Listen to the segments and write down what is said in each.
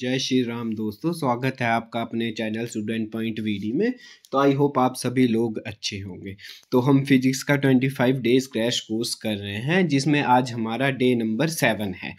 जय श्री राम दोस्तों स्वागत है आपका अपने चैनल स्टूडेंट पॉइंट वीडी में तो आई होप आप सभी लोग अच्छे होंगे तो हम फिजिक्स का 25 डेज क्रैश कोर्स कर रहे हैं जिसमें आज हमारा डे नंबर सेवन है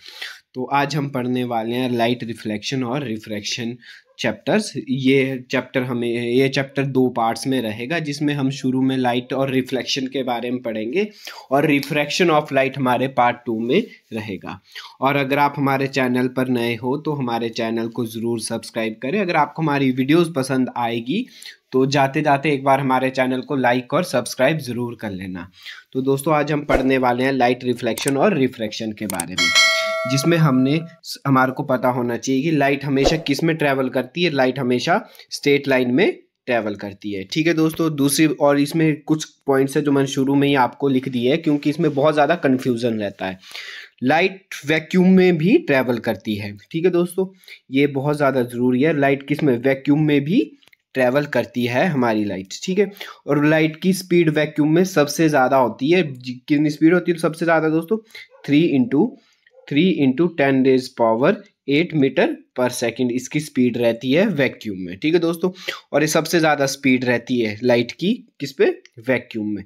तो आज हम पढ़ने वाले हैं लाइट रिफ्लेक्शन और रिफ्रैक्शन चैप्टर्स ये चैप्टर हमें ये चैप्टर दो पार्ट्स में रहेगा जिसमें हम शुरू में लाइट और रिफ्लेक्शन के बारे में पढ़ेंगे और रिफ्रैक्शन ऑफ लाइट हमारे पार्ट टू में रहेगा और अगर आप हमारे चैनल पर नए हो तो हमारे चैनल को ज़रूर सब्सक्राइब करें अगर आपको हमारी वीडियोस पसंद आएगी तो जाते जाते एक बार हमारे चैनल को लाइक और सब्सक्राइब ज़रूर कर लेना तो दोस्तों आज हम पढ़ने वाले हैं लाइट रिफ्लेक्शन और रिफ्रैक्शन के बारे में जिसमें हमने हमारे को पता होना चाहिए कि लाइट हमेशा किस में ट्रैवल करती है लाइट हमेशा स्ट्रेट लाइन में ट्रैवल करती है ठीक है दोस्तों दूसरी और इसमें कुछ पॉइंट्स है जो मैंने शुरू में ही आपको लिख दिए है क्योंकि इसमें बहुत ज़्यादा कन्फ्यूज़न रहता है लाइट वैक्यूम में भी ट्रैवल करती है ठीक है दोस्तों ये बहुत ज़्यादा ज़रूरी है लाइट किस में वैक्यूम में भी ट्रैवल करती है हमारी लाइट ठीक है और लाइट की स्पीड वैक्यूम में सबसे ज़्यादा होती है कितनी स्पीड होती है सबसे ज़्यादा दोस्तों three into three into ten raise power eight metre per second इसकी स्पीड रहती है वैक्यूम में ठीक है दोस्तों और ये सबसे ज़्यादा स्पीड रहती है लाइट की किस पे वैक्यूम में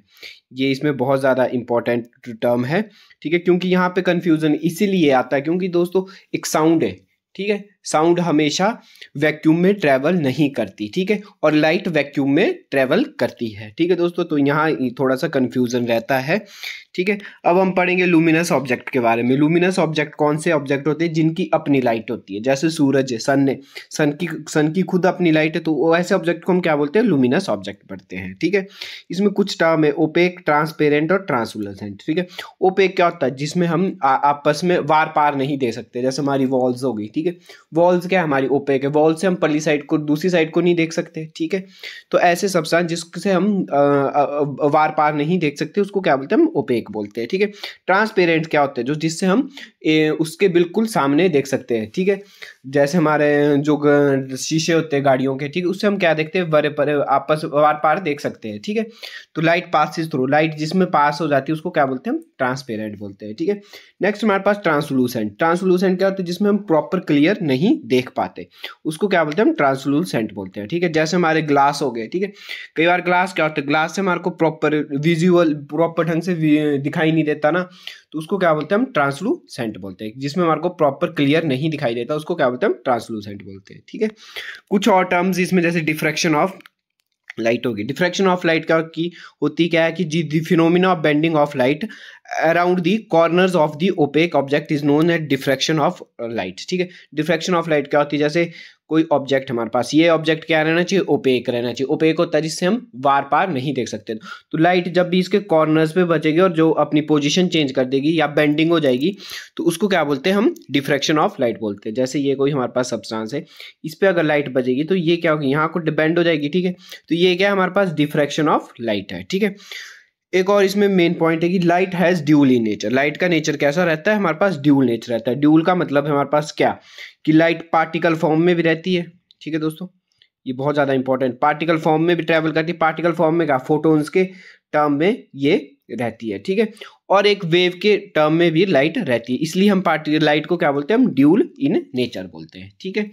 ये इसमें बहुत ज़्यादा इंपॉर्टेंट टर्म है ठीक है क्योंकि यहाँ पे कन्फ्यूज़न इसीलिए आता है क्योंकि दोस्तों एक साउंड है ठीक है साउंड हमेशा वैक्यूम में ट्रैवल नहीं करती ठीक है और लाइट वैक्यूम में ट्रैवल करती है ठीक है दोस्तों तो यहाँ थोड़ा सा कन्फ्यूज़न रहता है ठीक है अब हम पढ़ेंगे लुमिनस ऑब्जेक्ट के बारे में लुमिनस ऑब्जेक्ट कौन से ऑब्जेक्ट होते हैं जिनकी अपनी लाइट होती है जैसे सूरज है सन है सन की सन की खुद अपनी लाइट है तो ऐसे ऑब्जेक्ट को हम क्या बोलते हैं लुमिनस ऑब्जेक्ट पढ़ते हैं ठीक है इसमें कुछ टर्म है ओपेक ट्रांसपेरेंट और ट्रांसुलसेंट ठीक है ओपेक क्या होता है जिसमें हम आपस में वार पार नहीं दे सकते जैसे हमारी वॉल्स हो गई ठीक है वॉल्स क्या हमारी ओपेक है वॉल्स से हम परली साइड को दूसरी साइड को नहीं देख सकते ठीक है तो ऐसे सब्सटेंस जिससे हम वार पार नहीं देख सकते उसको क्या बोलते हैं हम ओपेक बोलते हैं ठीक है ट्रांसपेरेंट क्या होते हैं जो जिससे हम ए, उसके बिल्कुल सामने देख सकते हैं ठीक है जैसे हमारे जो शीशे होते हैं गाड़ियों के ठीक है उससे हम क्या देखते हैं वरे पर आपस वार पार देख सकते हैं ठीक है तो light pass is through light जिसमें पास हो जाती है उसको क्या बोलते हैं हम ट्रांसपेरेंट बोलते हैं ठीक है नेक्स्ट हमारे पास ट्रांसलूसेंट ट्रांसलूसेंट क्या होता है जिसमें हम प्रॉपर क्लियर नहीं देख पाते उसको क्या बोलते हैं हम ट्रांसलूसेंट बोलते हैं ठीक है जैसे हमारे ग्लास हो गए ठीक है कई बार ग्लास क्या होता है ग्लास से हमारे को प्रॉपर विजुअल प्रॉपर ढंग से दिखाई नहीं देता ना तो उसको क्या बोलते हैं हम ट्रांसलूसेंट बोलते हैं जिसमें हमारे को प्रॉपर क्लियर नहीं दिखाई देता उसको क्या बोलते हैं हम ट्रांसलूसेंट बोलते हैं ठीक है कुछ और टर्म्स इसमें जैसे डिफ्रेक्शन ऑफ लाइट होगी डिफ्रेक्शन ऑफ लाइट का की होती क्या है कि जी the phenomena of bending of light around the corners of the opaque object is known at diffraction of light ठीक है डिफ्रेक्शन ऑफ लाइट क्या होती है जैसे कोई ऑब्जेक्ट हमारे पास ये ऑब्जेक्ट क्या रहना चाहिए ओपेक रहना चाहिए ओपेक होता है जिससे हम वार पार नहीं देख सकते तो लाइट जब भी इसके कॉर्नर्स पे बचेगी और जो अपनी पोजिशन चेंज कर देगी या बेंडिंग हो जाएगी तो उसको क्या बोलते हैं हम डिफ्रेक्शन ऑफ लाइट बोलते हैं जैसे ये कोई हमारे पास सब्सटांस है इस पर अगर लाइट बचेगी तो ये क्या होगी यहाँ को डिपेंड हो जाएगी ठीक है तो ये क्या हमारे पास डिफ्रेक्शन ऑफ लाइट है ठीक है एक और इसमें मेन पॉइंट है कि light has dual in nature light का नेचर कैसा रहता है हमारे पास ड्यूल नेचर रहता है ड्यूल का मतलब है हमारे पास क्या कि लाइट पार्टिकल फॉर्म में भी रहती है ठीक है दोस्तों ये बहुत ज़्यादा इंपॉर्टेंट पार्टिकल फॉर्म में भी ट्रैवल करती है पार्टिकल फॉर्म में क्या फोटोन्स के टर्म में ये रहती है ठीक है और एक वेव के टर्म में भी लाइट रहती है इसलिए हम पार्टी लाइट को क्या बोलते हैं हम ड्यूल इन नेचर बोलते हैं ठीक है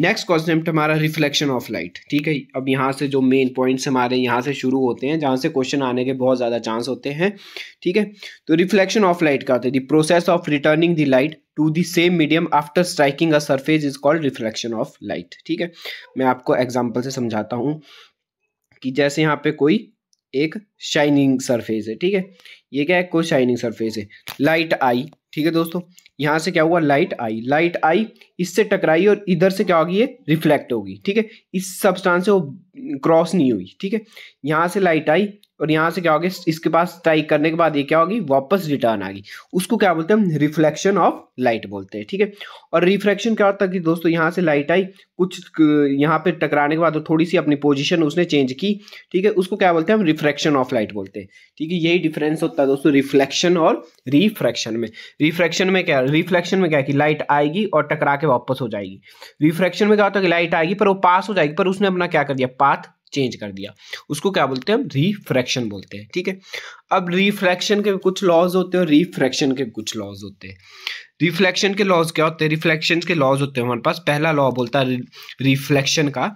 नेक्स्ट क्वेश्चन हमारा रिफ्लेक्शन ऑफ लाइट ठीक है अब यहाँ से जो मेन पॉइंट्स हमारे यहाँ से शुरू होते हैं जहाँ से क्वेश्चन आने के बहुत ज़्यादा चांस होते हैं ठीक है तो रिफ्लेक्शन ऑफ लाइट का होता है process of returning the light to the same medium after striking a surface is called reflection of light ठीक है मैं आपको एग्जाम्पल से समझाता हूँ कि जैसे यहाँ पे कोई एक शाइनिंग सरफेस है ठीक है ये क्या है कोई शाइनिंग सरफेस है लाइट आई ठीक है दोस्तों यहाँ से क्या हुआ लाइट आई लाइट आई इससे टकराई और इधर से क्या होगी ये रिफ्लेक्ट होगी ठीक है इस सबस्टांस से वो क्रॉस नहीं हुई ठीक है यहाँ से लाइट आई और यहाँ से क्या होगी इसके पास स्ट्राइक करने के बाद ये क्या होगी वापस रिटर्न आ गई उसको क्या बोलते हैं हम रिफ्लेक्शन ऑफ लाइट बोलते हैं ठीक है और रिफ्लेक्शन क्या होता है कि दोस्तों यहाँ से लाइट आई कुछ यहाँ पे टकराने के बाद तो थोड़ी सी अपनी पोजिशन उसने चेंज की ठीक है उसको क्या बोलते हैं हम रिफ्रैक्शन ऑफ लाइट बोलते हैं ठीक है यही डिफरेंस होता है दोस्तों रिफ्लेक्शन और रिफ्रैक्शन में रिफ्रैक्शन में क्या रिफ्लेक्शन में क्या है कि लाइट आएगी और टकरा के वापस हो जाएगी रिफ्रैक्शन में क्या होता है कि लाइट आएगी पर वो पास हो जाएगी पर उसने अपना क्या कर दिया पाथ चेंज कर दिया उसको क्या बोलते हैं हम रिफ्रैक्शन बोलते हैं ठीक है अब रिफ्रैक्शन के कुछ लॉज होते हैं और रिफ्रैक्शन के कुछ लॉज होते हैं रिफ्लेक्शन के लॉज क्या होते हैं रिफ्लेक्शन के लॉज होते हैं हमारे पास पहला लॉ बोलता है रिफ्लेक्शन का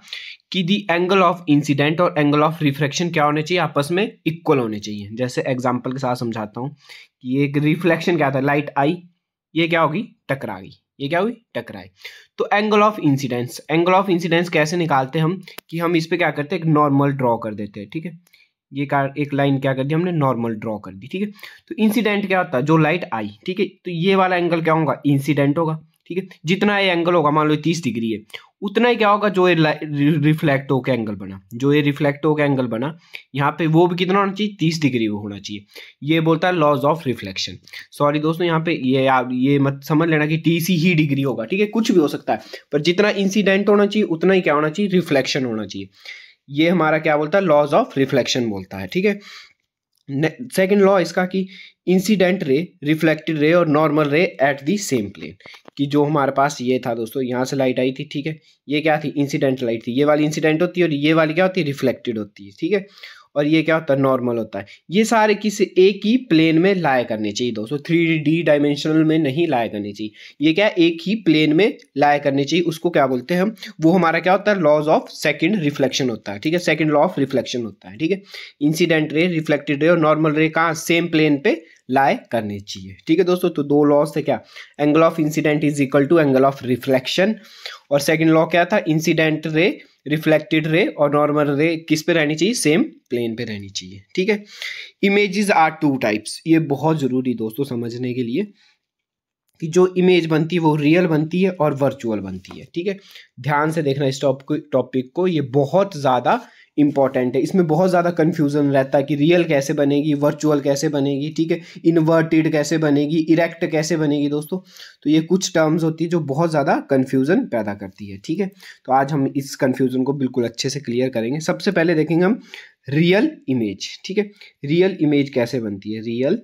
कि दी एंगल ऑफ इंसिडेंट और एंगल ऑफ रिफ्लेक्शन क्या होने चाहिए आपस में इक्वल होने चाहिए जैसे एग्जाम्पल के साथ समझाता हूँ कि एक रिफ्लेक्शन क्या था लाइट आई ये क्या होगी टकरा गई ये क्या हुई टकराए तो angle of incidence angle of incidence कैसे निकालते हम कि हम इस पर क्या करते हैं एक नॉर्मल ड्रॉ कर देते हैं ठीक है ये कार एक लाइन क्या कर दी हमने नॉर्मल ड्रॉ कर दी ठीक है तो इंसिडेंट क्या होता है जो लाइट आई ठीक है तो ये वाला एंगल क्या होगा इंसिडेंट होगा ठीक है जितना ये एंगल होगा मान लो तीस डिग्री है उतना ही क्या होगा जो ये रिफ्लेक्ट होकर एंगल बना जो ये रिफ्लेक्ट होकर एंगल बना यहाँ पे वो भी कितना होना चाहिए तीस डिग्री वो होना चाहिए ये बोलता है लॉज ऑफ रिफ्लेक्शन सॉरी दोस्तों यहाँ पे ये आप ये मत समझ लेना कि टी सी ही डिग्री होगा ठीक है कुछ भी हो सकता है पर जितना इंसिडेंट होना चाहिए उतना ही क्या होना चाहिए रिफ्लेक्शन होना चाहिए ये हमारा क्या बोलता है लॉज ऑफ रिफ्लेक्शन बोलता है ठीक है सेकेंड लॉ इसका कि इंसिडेंट रे रिफ्लेक्टेड रे और नॉर्मल रे एट दी सेम प्लेन कि जो हमारे पास ये था दोस्तों यहाँ से लाइट आई थी ठीक है ये क्या थी इंसिडेंट लाइट थी ये वाली इंसिडेंट होती है और ये वाली क्या होती है रिफ्लेक्टेड होती है ठीक है और ये क्या होता है नॉर्मल होता है ये सारे किसी एक ही प्लेन में लाया करने चाहिए दोस्तों थ्री डी डायमेंशनल में नहीं लाया करने चाहिए ये क्या एक ही प्लेन में लाया करने चाहिए उसको क्या बोलते हैं हम वो हमारा क्या होता है लॉज ऑफ सेकंड रिफ्लेक्शन होता है ठीक है सेकंड लॉ ऑफ रिफ्लेक्शन होता है ठीक है इंसिडेंट रे रिफ्लेक्टेड रे और नॉर्मल रे कहाँ सेम प्लेन पे लाए करनी चाहिए ठीक है दोस्तों तो दो लॉज थे क्या angle of incident is equal to angle of reflection और सेकेंड लॉ क्या था इंसिडेंट रे रिफ्लेक्टेड रे और नॉर्मल रे किस पे रहनी चाहिए सेम प्लेन पे रहनी चाहिए ठीक है इमेजेस आर टू टाइप्स ये बहुत ज़रूरी दोस्तों समझने के लिए कि जो इमेज बनती है वो रियल बनती है और वर्चुअल बनती है ठीक है ध्यान से देखना इस टॉप टॉपिक को ये बहुत ज़्यादा इंपॉर्टेंट है इसमें बहुत ज़्यादा कन्फ्यूज़न रहता है कि रियल कैसे बनेगी वर्चुअल कैसे बनेगी ठीक है इन्वर्टेड कैसे बनेगी इरेक्ट कैसे बनेगी दोस्तों तो ये कुछ टर्म्स होती है जो बहुत ज़्यादा कन्फ्यूज़न पैदा करती है ठीक है तो आज हम इस कन्फ्यूज़न को बिल्कुल अच्छे से क्लियर करेंगे सबसे पहले देखेंगे हम रियल इमेज ठीक है रियल इमेज कैसे बनती है रियल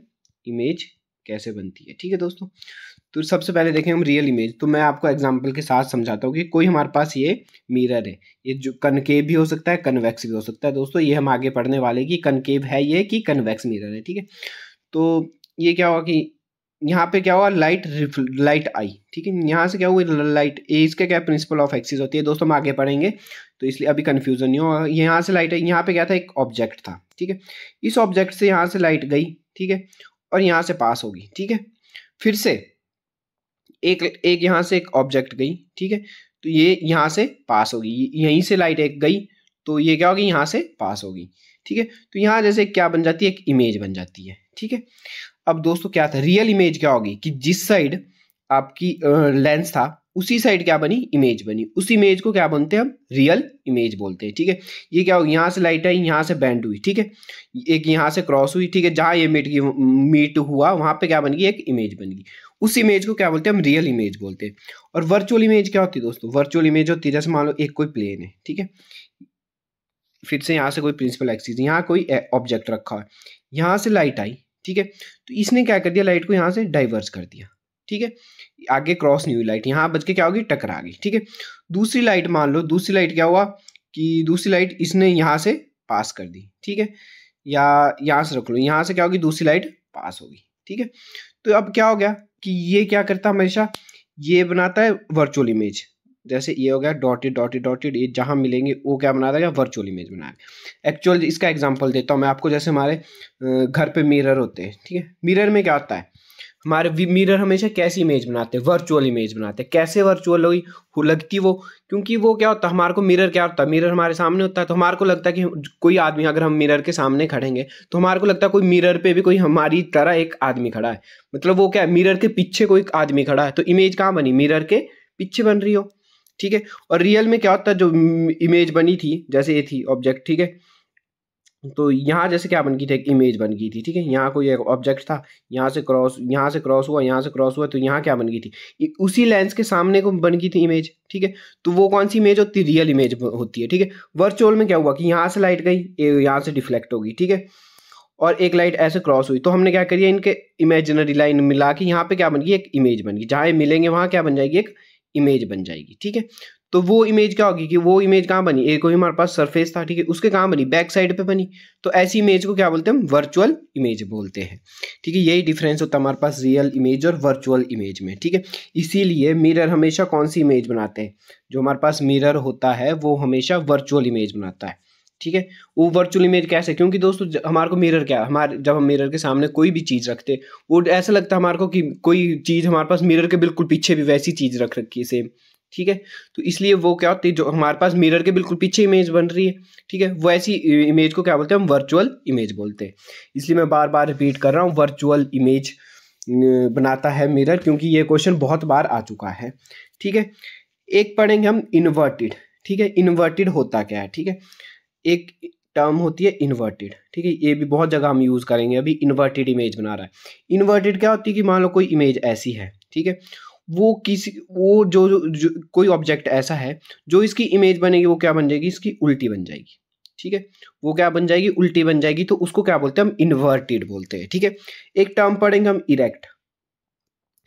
इमेज कैसे बनती है ठीक है दोस्तों तो सबसे पहले देखें हम रियल इमेज तो मैं आपको एग्जाम्पल के साथ समझाता हूँ कि कोई हमारे पास ये मिरर है ये जो कनकेव भी हो सकता है कन्वेक्स भी हो सकता है दोस्तों ये हम आगे पढ़ने वाले कि कनकेव है ये कि कन्वेक्स मिरर है ठीक है तो ये क्या हुआ कि यहाँ पे क्या हुआ लाइट लाइट आई ठीक है यहाँ से क्या हुआ लाइट ए इसका क्या प्रिंसिपल ऑफ एक्सिस होती है दोस्तों हम आगे पढ़ेंगे तो इसलिए अभी कन्फ्यूजन नहीं होगा यहाँ से लाइट आई यहाँ पे क्या था एक ऑब्जेक्ट था ठीक है इस ऑब्जेक्ट से यहाँ से लाइट गई ठीक है और यहाँ से पास होगी ठीक है फिर से एक एक यहाँ से एक ऑब्जेक्ट गई ठीक है तो ये यहाँ से पास होगी यहीं से लाइट एक गई तो ये क्या होगी यहाँ से पास होगी ठीक है तो यहाँ जैसे क्या बन जाती है एक इमेज बन जाती है ठीक है अब दोस्तों क्या था रियल इमेज क्या होगी कि जिस साइड आपकी लेंस था उसी साइड क्या बनी इमेज बनी उस इमेज को क्या बोलते हैं हम रियल इमेज बोलते हैं ठीक है ये क्या होगी यहाँ से लाइट आई यहाँ से बैंड हुई ठीक है एक यहाँ से क्रॉस हुई ठीक है जहाँ ये मीट की मीट हुआ वहाँ पे क्या बन गई एक इमेज बन गई उस इमेज को क्या बोलते हैं हम रियल इमेज बोलते हैं और वर्चुअल इमेज क्या होती है दोस्तों वर्चुअल इमेज होती है जैसे मान लो एक कोई प्लेन है ठीक है फिर से यहाँ से कोई प्रिंसिपल एक्सिस यहाँ कोई ऑब्जेक्ट रखा है यहाँ से लाइट आई ठीक है तो इसने क्या कर दिया लाइट को यहाँ से डाइवर्स कर दिया ठीक है आगे क्रॉस नहीं हुई लाइट यहाँ बच के क्या होगी टकरा गई ठीक है दूसरी लाइट मान लो दूसरी लाइट क्या हुआ कि दूसरी लाइट इसने यहाँ से पास कर दी ठीक है या यहाँ से रख लो यहाँ से क्या होगी दूसरी लाइट पास होगी ठीक है तो अब क्या हो गया कि ये क्या करता है हमेशा ये बनाता है वर्चुअल इमेज जैसे ये हो गया डॉटेड डॉटेड डॉटेड ये जहाँ मिलेंगे वो क्या बना देगा वर्चुअल इमेज बनाएगा एक्चुअल इसका एग्जांपल देता हूँ मैं आपको जैसे हमारे घर पे मिरर होते हैं ठीक है मिरर में क्या होता है हमारे मिरर हमेशा कैसी इमेज बनाते हैं वर्चुअल इमेज बनाते हैं कैसे वर्चुअल हुई लगती वो क्योंकि वो क्या होता है हमारे को मिरर क्या होता है मिरर हमारे सामने होता है तो हमारे को लगता है कि कोई आदमी अगर हम मिरर के सामने खड़ेंगे तो हमारे को लगता है कोई मिरर पे भी कोई हमारी तरह एक आदमी खड़ा है मतलब वो क्या है मिरर के पीछे कोई आदमी खड़ा है तो इमेज कहाँ बनी मिरर के पीछे बन रही हो ठीक है और रियल में क्या होता है जो इमेज बनी थी जैसे ये थी ऑब्जेक्ट ठीक है तो यहाँ जैसे क्या बन गई थी एक इमेज बन गई थी ठीक है यहाँ कोई एक ऑब्जेक्ट था यहाँ से क्रॉस यहाँ से क्रॉस हुआ यहाँ से क्रॉस हुआ तो यहाँ क्या बन गई थी उसी लेंस के सामने को बन गई थी इमेज ठीक है तो वो कौन सी इमेज होती है रियल इमेज होती है ठीक है वर्चुअल में क्या हुआ कि यहाँ से लाइट गई यहाँ से डिफ्लेक्ट होगी ठीक है और एक लाइट ऐसे क्रॉस हुई तो हमने क्या करिए इनके इमेजिनरी लाइन मिला के यहाँ पे क्या बन गई एक इमेज बन गई जहाँ मिलेंगे वहाँ क्या बन जाएगी एक इमेज बन जाएगी ठीक है तो वो इमेज क्या होगी कि वो इमेज कहाँ बनी एक ही हमारे पास सरफेस था ठीक है उसके कहाँ बनी बैक साइड पे बनी तो ऐसी इमेज को क्या बोलते हैं हम वर्चुअल इमेज बोलते हैं ठीक है यही डिफरेंस होता है हमारे पास रियल इमेज और वर्चुअल इमेज में ठीक है इसीलिए मिरर हमेशा कौन सी इमेज बनाते हैं जो हमारे पास मिरर होता है वो हमेशा वर्चुअल इमेज बनाता है ठीक है वो वर्चुअल इमेज कैसे क्योंकि दोस्तों हमारे को मिरर क्या हमारे जब हम मिरर के सामने कोई भी चीज़ रखते वो ऐसा लगता है हमारे को कि कोई चीज़ हमारे पास मिरर के बिल्कुल पीछे भी वैसी चीज़ रख रखी है सेम ठीक है तो इसलिए वो क्या होती है जो हमारे पास मिरर के बिल्कुल पीछे इमेज बन रही है ठीक है वो ऐसी इमेज को क्या बोलते हैं हम वर्चुअल इमेज बोलते हैं इसलिए मैं बार बार रिपीट कर रहा हूँ वर्चुअल इमेज बनाता है मिरर क्योंकि ये क्वेश्चन बहुत बार आ चुका है ठीक है एक पढ़ेंगे हम इन्वर्टेड ठीक है इन्वर्टेड होता क्या है ठीक है एक टर्म होती है इन्वर्टेड ठीक है ये भी बहुत जगह हम यूज़ करेंगे अभी इन्वर्टेड इमेज बना रहा है इन्वर्टेड क्या होती है कि मान लो कोई इमेज ऐसी है ठीक है वो किसी वो जो, जो, जो कोई ऑब्जेक्ट ऐसा है जो इसकी इमेज बनेगी वो क्या बन जाएगी इसकी उल्टी बन जाएगी ठीक है वो क्या बन जाएगी उल्टी बन जाएगी तो उसको क्या बोलते हैं हम इन्वर्टेड बोलते हैं ठीक है थीके? एक टर्म पढ़ेंगे हम इरेक्ट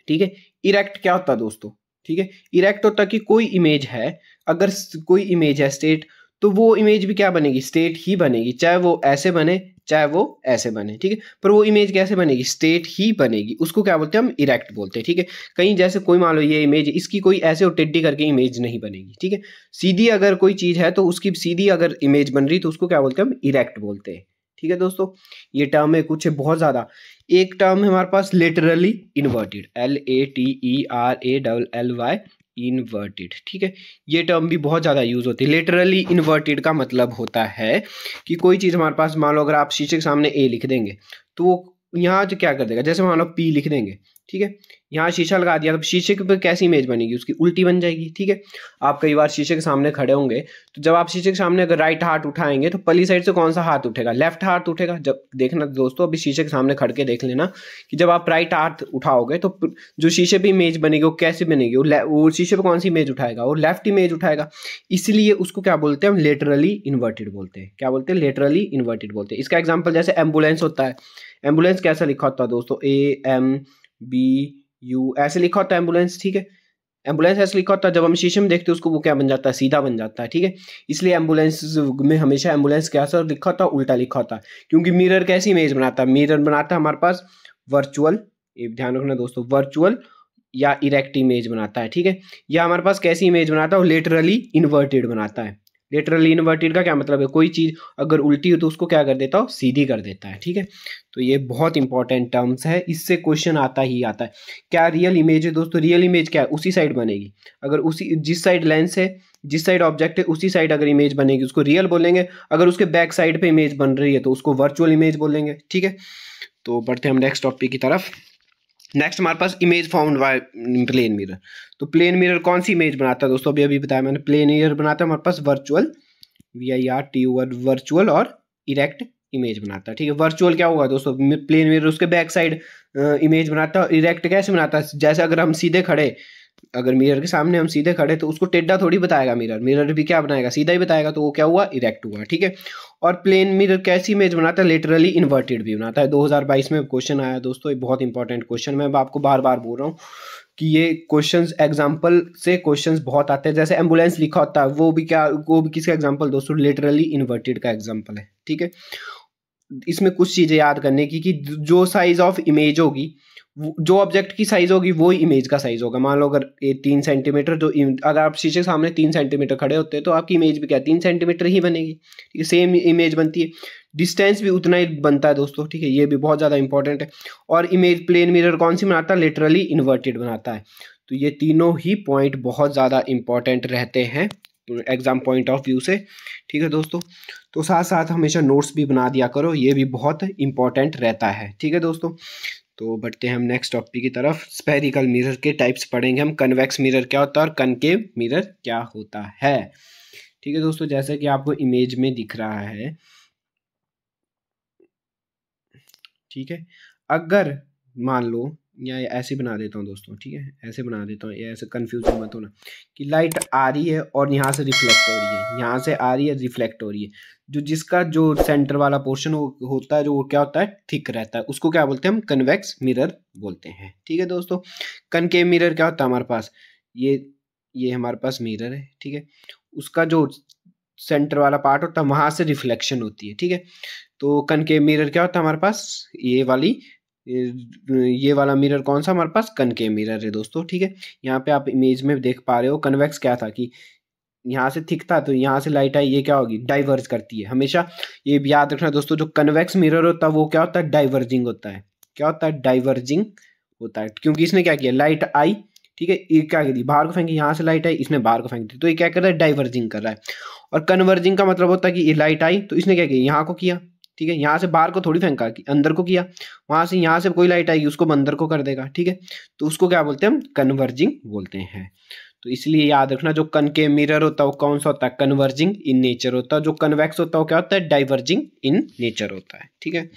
ठीक है इरेक्ट क्या होता है दोस्तों ठीक है इरेक्ट होता कि कोई इमेज है अगर कोई इमेज है स्टेट तो वो इमेज भी क्या बनेगी स्टेट ही बनेगी चाहे वो ऐसे बने चाहे वो ऐसे बने ठीक है पर वो इमेज कैसे बनेगी स्टेट ही बनेगी उसको क्या बोलते हैं हम इरेक्ट बोलते हैं ठीक है कहीं जैसे कोई मान लो ये इमेज इसकी कोई ऐसे और टिड्डी करके इमेज नहीं बनेगी ठीक है सीधी अगर कोई चीज़ है तो उसकी सीधी अगर इमेज बन रही तो उसको क्या बोलते हैं हम इरेक्ट बोलते हैं ठीक है दोस्तों ये टर्म है कुछ है बहुत ज़्यादा एक टर्म है हमारे पास laterally inverted L A T E R A double L Y inverted ठीक है ये टर्म भी बहुत ज़्यादा यूज़ होती है लेटरली इन्वर्टेड का मतलब होता है कि कोई चीज़ हमारे पास मान लो अगर आप शीशे के सामने ए लिख देंगे तो वो यहाँ क्या कर देगा जैसे मान लो पी लिख देंगे ठीक है यहाँ शीशा लगा दिया तो शीशे के ऊपर कैसी इमेज बनेगी उसकी उल्टी बन जाएगी ठीक है आप कई बार शीशे के सामने खड़े होंगे तो जब आप शीशे के सामने अगर राइट हाथ उठाएंगे तो पली साइड से कौन सा हाथ उठेगा लेफ्ट हाथ उठेगा जब देखना दोस्तों अभी शीशे के सामने खड़ के देख लेना कि जब आप राइट हाथ उठाओगे तो जो शीशे पर इमेज बनेगी वो कैसे बनेगी वो वो शीशे पर कौन सी इमेज उठाएगा वो लेफ्ट इमेज उठाएगा इसलिए उसको क्या बोलते हैं हम लेटरली इन्वर्टेड बोलते हैं क्या बोलते हैं लेटरली इन्वर्टेड बोलते हैं इसका एग्जाम्पल जैसे एम्बुलेंस होता है एम्बुलेंस कैसा लिखा होता है दोस्तों ए एम बी यू ऐसे लिखा होता है एम्बुलेंस ठीक है एम्बुलेंस ऐसे लिखा होता है जब हम शीशे में देखते हैं उसको वो क्या बन जाता है सीधा बन जाता है ठीक है इसलिए एम्बुलेंस में हमेशा एम्बुलेंस क्या सर लिखा होता है उल्टा लिखा होता है क्योंकि मिरर कैसी इमेज बनाता है मिरर बनाता है हमारे पास वर्चुअल ध्यान रखना दोस्तों वर्चुअल या इरेक्ट इमेज बनाता है ठीक है या हमारे पास कैसी इमेज बनाता है लेटरली इन्वर्टेड बनाता है लेटरली इन्वर्टेड का क्या मतलब है कोई चीज़ अगर उल्टी हो तो उसको क्या कर देता हो सीधी कर देता है ठीक है तो ये बहुत इंपॉर्टेंट टर्म्स है इससे क्वेश्चन आता ही आता है क्या रियल इमेज है दोस्तों रियल इमेज क्या है उसी साइड बनेगी अगर उसी जिस साइड लेंस है जिस साइड ऑब्जेक्ट है उसी साइड अगर इमेज बनेगी उसको रियल बोलेंगे अगर उसके बैक साइड पर इमेज बन रही है तो उसको वर्चुअल इमेज बोलेंगे ठीक है तो बढ़ते हम नेक्स्ट टॉपिक की तरफ नेक्स्ट हमारे पास image found by plane mirror तो प्लेन मिरर कौन सी इमेज बनाता है दोस्तों अभी अभी बताया मैंने प्लेन मिरर बनाता है हमारे पास virtual V I R T over virtual और इरेक्ट इमेज बनाता है ठीक है वर्चुअल क्या होगा दोस्तों प्लेन मिरर उसके बैक साइड इमेज बनाता है और इरेक्ट कैसे बनाता है जैसे अगर हम सीधे खड़े अगर मिरर के सामने हम सीधे खड़े तो उसको टेढ़ा थोड़ी बताएगा मिरर मिरर भी क्या बनाएगा सीधा ही बताएगा तो वो क्या हुआ इरेक्ट हुआ ठीक है और प्लेन मिरर कैसी इमेज बनाता है लेटरली इन्वर्टेड भी बनाता है 2022 में क्वेश्चन आया दोस्तों ये बहुत इंपॉर्टेंट क्वेश्चन मैं आपको बार बार बोल रहा हूँ कि ये क्वेश्चन एग्जाम्पल से क्वेश्चन बहुत आते हैं जैसे एम्बुलेंस लिखा होता है वो भी क्या वो भी किसका एग्जाम्पल दोस्तों लेटरली इन्वर्टेड का एग्जाम्पल है ठीक है इसमें कुछ चीज़ें याद करने की कि जो साइज ऑफ इमेज होगी जो ऑब्जेक्ट की साइज़ होगी वो ही इमेज का साइज़ होगा मान लो अगर ये तीन सेंटीमीटर जो अगर आप शीशे के सामने तीन सेंटीमीटर खड़े होते हैं तो आपकी इमेज भी क्या तीन सेंटीमीटर ही बनेगी ठीक है सेम इमेज बनती है डिस्टेंस भी उतना ही बनता है दोस्तों ठीक है ये भी बहुत ज़्यादा इंपॉर्टेंट है और इमेज प्लेन मिरर कौन सी बनाता है लिटरली इन्वर्टेड बनाता है तो ये तीनों ही पॉइंट बहुत ज़्यादा इंपॉर्टेंट रहते हैं एग्ज़ाम पॉइंट ऑफ व्यू से ठीक है दोस्तों तो साथ साथ हमेशा नोट्स भी बना दिया करो ये भी बहुत इंपॉर्टेंट रहता है ठीक है दोस्तों तो बढ़ते हैं हम नेक्स्ट टॉपिक की तरफ स्पेरिकल मिरर के टाइप्स पढ़ेंगे हम कन्वेक्स मिरर क्या होता है और कनकेव मिरर क्या होता है ठीक है दोस्तों जैसे कि आपको इमेज में दिख रहा है ठीक है अगर मान लो या ऐसे बना देता हूँ दोस्तों ठीक है ऐसे बना देता हूँ या ऐसे कन्फ्यूज मत होना कि लाइट आ रही है और यहाँ से रिफ्लेक्ट हो रही है यहाँ से आ रही है रिफ्लेक्ट हो रही है जो जिसका जो सेंटर वाला पोर्शन हो, होता है जो वो क्या होता है थिक रहता है उसको क्या बोलते हैं हम कन्वेक्स मिरर बोलते हैं ठीक है दोस्तों कनकेव मिरर क्या होता है हमारे पास ये ये हमारे पास मिरर है ठीक है उसका जो सेंटर वाला पार्ट होता है वहाँ से रिफ्लेक्शन होती है ठीक है तो कनकेव मिरर क्या होता है हमारे पास ये वाली ये वाला मिरर कौन सा हमारे पास कनके मिरर है दोस्तों ठीक है यहाँ पे आप इमेज में देख पा रहे हो कन्वेक्स क्या था कि यहाँ से थिक था तो यहाँ से लाइट आई ये क्या होगी डाइवर्ज करती है हमेशा ये याद रखना दोस्तों जो कन्वेक्स मिरर होता है वो क्या होता है डाइवर्जिंग होता है क्या होता है डाइवर्जिंग होता है क्योंकि इसने क्या किया लाइट आई ठीक है ये क्या दी बाहर को फेंकी यहाँ से लाइट आई इसने बाहर को फेंक दी तो ये क्या कर रहा है डाइवर्जिंग कर रहा है और कन्वर्जिंग का मतलब होता है कि ये लाइट आई तो इसने क्या किया यहाँ को किया ठीक है यहाँ से बाहर को थोड़ी फेंका कि अंदर को किया वहाँ से यहाँ से कोई लाइट आएगी उसको अंदर को कर देगा ठीक है तो उसको क्या बोलते हैं हम कन्वर्जिंग बोलते हैं तो इसलिए याद रखना जो कन के मिरर होता है वो कौन सा होता है कन्वर्जिंग इन नेचर होता है जो कन्वेक्स होता है वो क्या होता है डाइवर्जिंग इन नेचर होता है ठीक है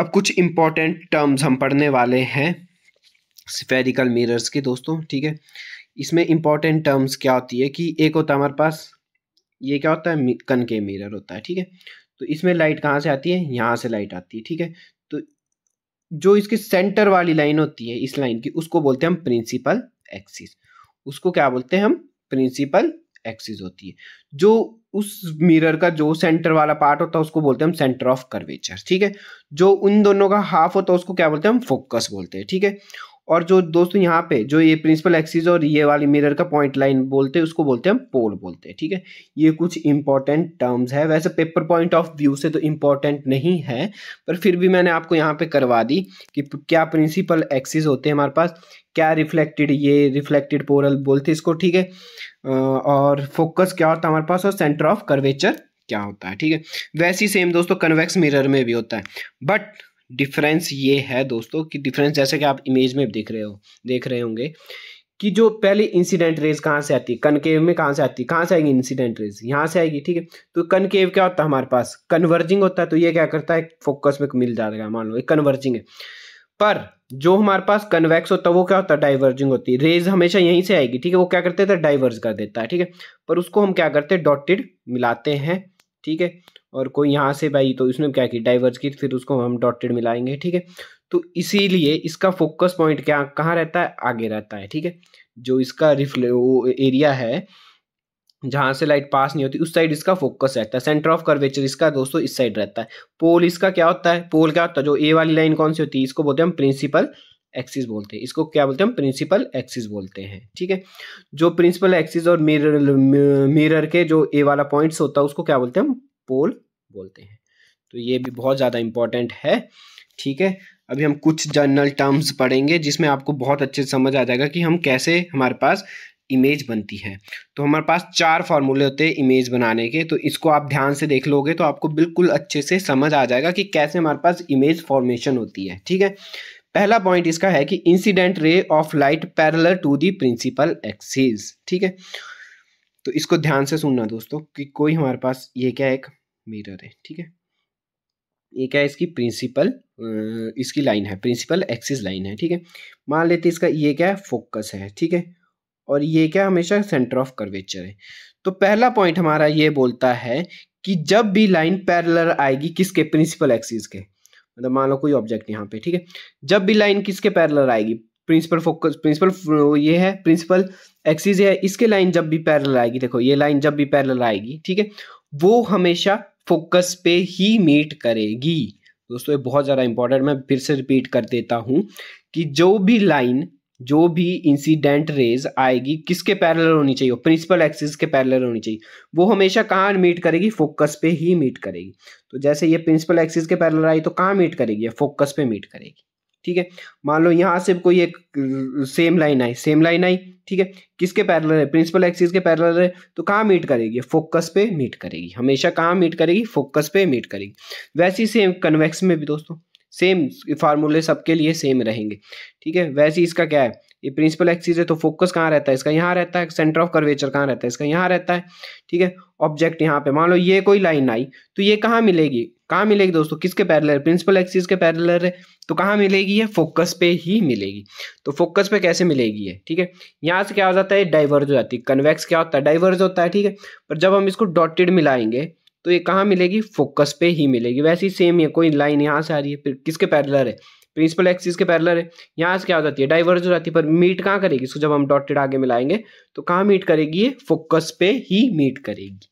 अब कुछ इंपॉर्टेंट टर्म्स हम पढ़ने वाले हैं स्फेरिकल मिरर्स के दोस्तों ठीक है इसमें इंपॉर्टेंट टर्म्स क्या होती है कि एक होता है हमारे पास ये क्या होता है कन के मिरर होता है ठीक है तो इसमें लाइट कहाँ से आती है यहाँ से लाइट आती है ठीक है तो जो इसकी सेंटर वाली लाइन होती है इस लाइन की उसको बोलते हैं हम प्रिंसिपल एक्सिस उसको क्या बोलते हैं हम प्रिंसिपल एक्सिस होती है जो उस मिरर का जो सेंटर वाला पार्ट होता है उसको बोलते हैं हम सेंटर ऑफ कर्वेचर ठीक है जो उन दोनों का हाफ होता है उसको क्या बोलते हैं हम फोकस बोलते हैं ठीक है और जो दोस्तों यहाँ पे जो ये प्रिंसिपल एक्सिस और ये वाली मिरर का पॉइंट लाइन बोलते हैं उसको बोलते हैं हम पोल बोलते हैं ठीक है ये कुछ इंपॉर्टेंट टर्म्स है वैसे पेपर पॉइंट ऑफ व्यू से तो इम्पॉर्टेंट नहीं है पर फिर भी मैंने आपको यहाँ पे करवा दी कि क्या प्रिंसिपल एक्सिस होते हैं हमारे पास क्या रिफ्लेक्टेड ये रिफ्लेक्टेड पोरल बोलते इसको ठीक है और फोकस क्या होता है हमारे पास और सेंटर ऑफ कर्वेचर क्या होता है ठीक है वैसे सेम दोस्तों कन्वेक्स मिरर में भी होता है बट डिफरेंस ये है दोस्तों कि डिफरेंस जैसे कि आप इमेज में देख रहे हो देख रहे होंगे कि जो पहले इंसिडेंट रेज कहाँ से आती है कनकेव में कहाँ से आती है कहाँ से आएगी इंसिडेंट रेज यहाँ से आएगी ठीक है तो कनकेव क्या होता है हमारे पास कन्वर्जिंग होता है तो ये क्या करता है फोकस में मिल जाएगा मान लो ये कन्वर्जिंग है पर जो हमारे पास कन्वेक्स होता है वो क्या होता है डाइवर्जिंग होती है रेज हमेशा यहीं से आएगी ठीक है वो क्या करते थे डाइवर्ज कर देता है ठीक है पर उसको हम क्या करते हैं डॉटेड मिलाते हैं ठीक है और कोई यहाँ से भाई तो इसने क्या की डाइवर्स की फिर उसको हम डॉटेड मिलाएंगे ठीक है तो इसीलिए इसका फोकस पॉइंट क्या कहाँ रहता है आगे रहता है ठीक है जो इसका रिफ्ले एरिया है जहाँ से लाइट पास नहीं होती उस साइड इसका फोकस रहता है सेंटर ऑफ कर्वेचर इसका दोस्तों इस साइड रहता है पोल इसका क्या होता है पोल क्या होता है जो ए वाली लाइन कौन सी होती है इसको बोलते हैं हम प्रिंसिपल एक्सिस बोलते हैं इसको क्या बोलते हैं हम प्रिंसिपल एक्सिस बोलते हैं ठीक है जो प्रिंसिपल एक्सिस और मिरर मिरर के जो ए वाला पॉइंट्स होता है उसको क्या बोलते हैं हम पोल बोलते हैं तो ये भी बहुत ज़्यादा इम्पॉर्टेंट है ठीक है अभी हम कुछ जर्नल टर्म्स पढ़ेंगे जिसमें आपको बहुत अच्छे समझ आ जाएगा कि हम कैसे हमारे पास इमेज बनती है तो हमारे पास चार फॉर्मूले होते हैं इमेज बनाने के तो इसको आप ध्यान से देख लोगे तो आपको बिल्कुल अच्छे से समझ आ जाएगा कि कैसे हमारे पास इमेज फॉर्मेशन होती है ठीक है पहला पॉइंट इसका है कि incident ray of light parallel to the principal axis ठीक है तो इसको ध्यान से सुनना दोस्तों कि कोई हमारे पास ये क्या एक मिरर है ठीक है ये क्या है इसकी प्रिंसिपल इसकी लाइन है प्रिंसिपल एक्सिस लाइन है ठीक है मान लेते इसका ये क्या है फोकस है ठीक है और ये क्या हमेशा सेंटर ऑफ कर्वेचर है तो पहला पॉइंट हमारा ये बोलता है कि जब भी लाइन पैरलर आएगी किसके प्रिंसिपल एक्सिस के मतलब मान लो कोई ऑब्जेक्ट यहाँ पे ठीक है जब भी लाइन किसके पैरलर आएगी प्रिंसिपल फोकस प्रिंसिपल ये है प्रिंसिपल एक्सिस है इसके लाइन जब भी पैरल आएगी देखो ये लाइन जब भी पैरल आएगी ठीक है वो हमेशा फोकस पे ही मीट करेगी दोस्तों ये बहुत ज़्यादा इंपॉर्टेंट मैं फिर से रिपीट कर देता हूँ कि जो भी लाइन जो भी इंसिडेंट रेज आएगी किसके पैरल होनी चाहिए प्रिंसिपल एक्सिस के पैरल होनी चाहिए वो हमेशा कहाँ मीट करेगी फोकस पे ही मीट करेगी तो जैसे ये प्रिंसिपल एक्सिस के पैरल आई तो कहाँ मीट करेगी फोकस पे मीट करेगी ठीक है मान लो यहाँ से कोई एक सेम लाइन आई सेम लाइन आई ठीक है किसके पैरल है प्रिंसिपल एक्सिस के पैरल है तो कहाँ मीट करेगी फोकस पे मीट करेगी हमेशा कहाँ मीट करेगी फोकस पे मीट करेगी वैसे ही सेम कन्वेक्स में भी दोस्तों सेम फार्मूले सबके लिए सेम रहेंगे ठीक है वैसे इसका क्या है ये प्रिंसिपल एक्सिस है तो फोकस कहाँ रहता है इसका यहाँ रहता है सेंटर ऑफ कर्वेचर कहाँ रहता है इसका यहाँ रहता है ठीक है ऑब्जेक्ट यहाँ पे मान लो ये कोई लाइन आई तो ये कहाँ मिलेगी कहाँ मिलेगी दोस्तों किसके पैरेलल प्रिंसिपल एक्सिस के पैरेलल है तो कहाँ मिलेगी ये फोकस पे ही मिलेगी तो फोकस पे कैसे मिलेगी ये ठीक है यहाँ से क्या हो जाता है डाइवर्ज हो जाती है कन्वेक्स क्या होता है डाइवर्ज होता है ठीक है पर जब हम इसको डॉटेड मिलाएंगे तो ये कहाँ मिलेगी फोकस पे ही मिलेगी वैसे ही सेम है कोई लाइन यहाँ से आ रही है फिर किसके पैरलर है प्रिंसिपल एक्सिस के पैरलर है यहाँ से क्या हो जाती है डाइवर्ज हो जाती है पर मीट कहाँ करेगी इसको जब हम डॉटेड आगे मिलाएंगे तो कहाँ मीट करेगी ये फोकस पे ही मीट करेगी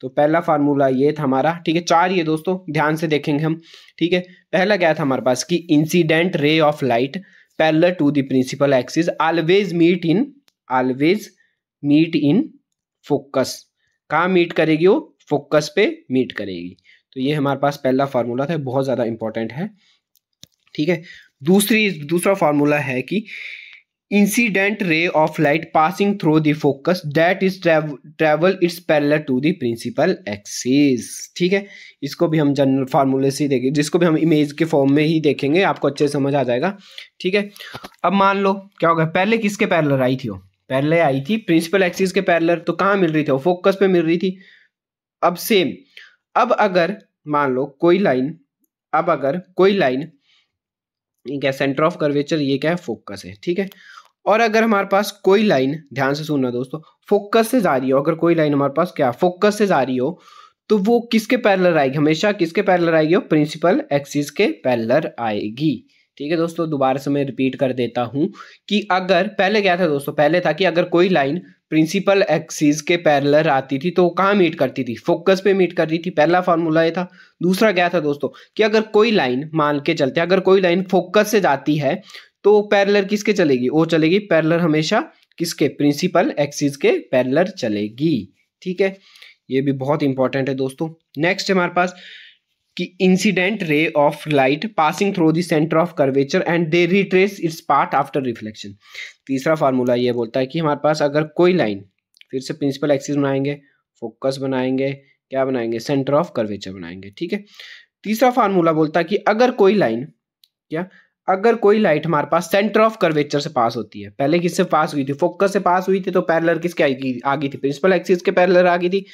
तो पहला फार्मूला ये था हमारा ठीक है चार ये दोस्तों ध्यान से देखेंगे हम ठीक है पहला क्या था हमारे पास कि incident ray of light parallel to the principal axis always meet in always meet in focus कहाँ मीट करेगी वो फोकस पे मीट करेगी तो ये हमारे पास पहला फार्मूला था बहुत ज़्यादा इंपॉर्टेंट है ठीक है दूसरी दूसरा फार्मूला है कि incident ray of light passing through the focus that is travel its parallel to the principal axis ठीक है इसको भी हम जनरल फार्मूले से देखेंगे जिसको भी हम इमेज के फॉर्म में ही देखेंगे आपको अच्छे समझ आ जाएगा ठीक है अब मान लो क्या होगा पहले किसके पैरलर आई थी वो पहले आई थी प्रिंसिपल एक्सिस के पैरलर तो कहाँ मिल रही थी वो फोकस पे मिल रही थी अब सेम अब अगर मान लो कोई लाइन अब अगर कोई लाइन क्या सेंटर ऑफ कर्वेचर ये क्या है फोकस है ठीक है और अगर हमारे पास कोई लाइन ध्यान से सुनना दोस्तों फोकस से जा रही हो अगर कोई लाइन हमारे पास क्या फोकस से जा रही हो तो वो किसके पैरलर आएगी हमेशा किसके पैरलर आएगी वो प्रिंसिपल एक्सिस के पैरलर आएगी ठीक है दोस्तों दोबारा से मैं रिपीट कर देता हूँ कि अगर पहले क्या था दोस्तों पहले था कि अगर कोई लाइन प्रिंसिपल एक्सिस के पैरलर आती थी तो वो कहाँ मीट करती थी फोकस पे मीट करती थी पहला फॉर्मूला ये था दूसरा क्या था दोस्तों कि अगर कोई लाइन मान के चलते अगर कोई लाइन फोकस से जाती है तो पैरलर किसके चलेगी वो चलेगी पैरलर हमेशा किसके प्रिंसिपल एक्सिस के पैरलर चलेगी ठीक है ये भी बहुत इंपॉर्टेंट है दोस्तों नेक्स्ट हमारे पास कि incident ray of light passing through the centre of curvature and they retrace its part after reflection तीसरा फार्मूला ये बोलता है कि हमारे पास अगर कोई लाइन फिर से प्रिंसिपल एक्सिस बनाएंगे फोकस बनाएंगे क्या बनाएंगे सेंटर ऑफ कर्वेचर बनाएंगे ठीक है तीसरा फार्मूला बोलता है कि अगर कोई लाइन क्या अगर कोई लाइट हमारे पास सेंटर ऑफ कर्वेचर से पास होती है पहले किससे पास हुई थी फोकस से पास हुई थी तो पैरलर किसके आ गई थी प्रिंसिपल एक्सिस के पैरलर आ गई थी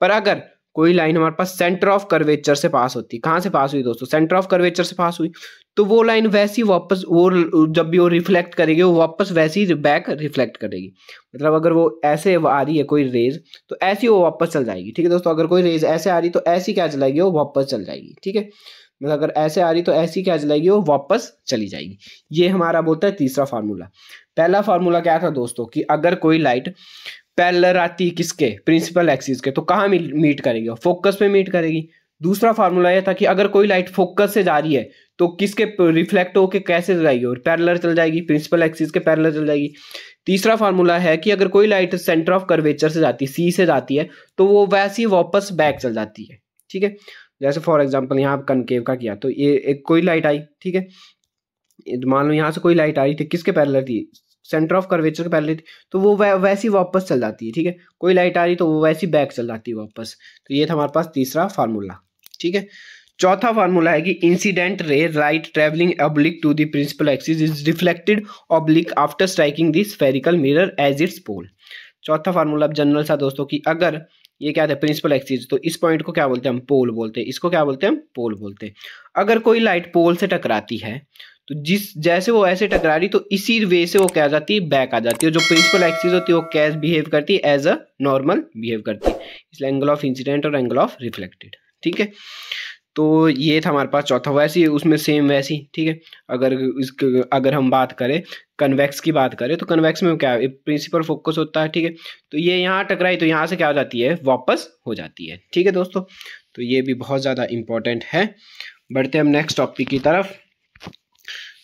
पर अगर कोई लाइन हमारे पास सेंटर ऑफ कर्वेचर से पास होती है कहाँ से पास हुई दोस्तों सेंटर ऑफ कर्वेचर से पास हुई तो वो लाइन वैसी वापस वो जब भी वो रिफ्लेक्ट करेगी वो वापस वैसी बैक रिफ्लेक्ट करेगी मतलब अगर वो ऐसे आ रही है कोई रेज तो ऐसी वो वापस चल जाएगी ठीक है दोस्तों अगर कोई रेज ऐसे आ रही तो ऐसी क्या चलाएगी वो वापस चल जाएगी ठीक है मतलब अगर ऐसे आ रही तो ऐसी क्या चलाएगी वो वापस चली जाएगी ये हमारा बोलता है तीसरा फार्मूला पहला फार्मूला क्या था दोस्तों कि अगर कोई लाइट पैलर आती है किसके प्रिंसिपल एक्सिस के तो कहाँ मीट करेगी फोकस पे मीट करेगी दूसरा फार्मूला यह था कि अगर कोई लाइट फोकस से जा रही है तो किसके रिफ्लेक्ट होकर कैसे जाएगी और पैरलर चल जाएगी प्रिंसिपल एक्सिस के पैरलर चल जाएगी तीसरा फार्मूला है कि अगर कोई लाइट सेंटर ऑफ कर्वेचर से जाती है सी से जाती है तो वो वैसे ही वापस बैक चल जाती है ठीक है जैसे फॉर एग्जाम्पल यहाँ कनकेव का किया तो ये एक कोई लाइट आई ठीक है मान लो यहाँ से कोई लाइट आ रही तो थी किसके पैरलर थी सेंटर ऑफ कर्वेचर के थी तो वो वै, वैसी वापस चल जाती है ठीक है कोई लाइट आ रही तो वो वैसी बैक चल जाती है वापस तो ये था हमारे पास तीसरा फार्मूला ठीक है चौथा फार्मूला है कि incident ray right travelling oblique to the principal axis is reflected oblique after striking the spherical mirror as its pole चौथा फार्मूला अब जनरल सा दोस्तों कि अगर ये क्या था प्रिंसिपल एक्सिस तो इस पॉइंट को क्या बोलते हैं हम पोल बोलते हैं इसको क्या बोलते हैं हम पोल बोलते हैं अगर कोई लाइट पोल से टकराती है तो जिस जैसे वो ऐसे टकरा रही तो इसी वे से वो क्या आ जाती है बैक आ जाती है जो प्रिंसिपल एक्सिस होती है वो कैस बिहेव करती है एज अ नॉर्मल बिहेव करती है इसलिए एंगल ऑफ इंसिडेंट और एंगल ऑफ रिफ्लेक्टेड ठीक है तो ये था हमारे पास चौथा वैसी उसमें सेम वैसी ठीक है अगर इसके अगर हम बात करें कन्वेक्स की बात करें तो कन्वेक्स में क्या प्रिंसिपल फोकस होता है ठीक है तो ये यहाँ टकराई तो यहाँ से क्या हो जाती है वापस हो जाती है ठीक है दोस्तों तो ये भी बहुत ज़्यादा इम्पोर्टेंट है बढ़ते हम नेक्स्ट टॉपिक की तरफ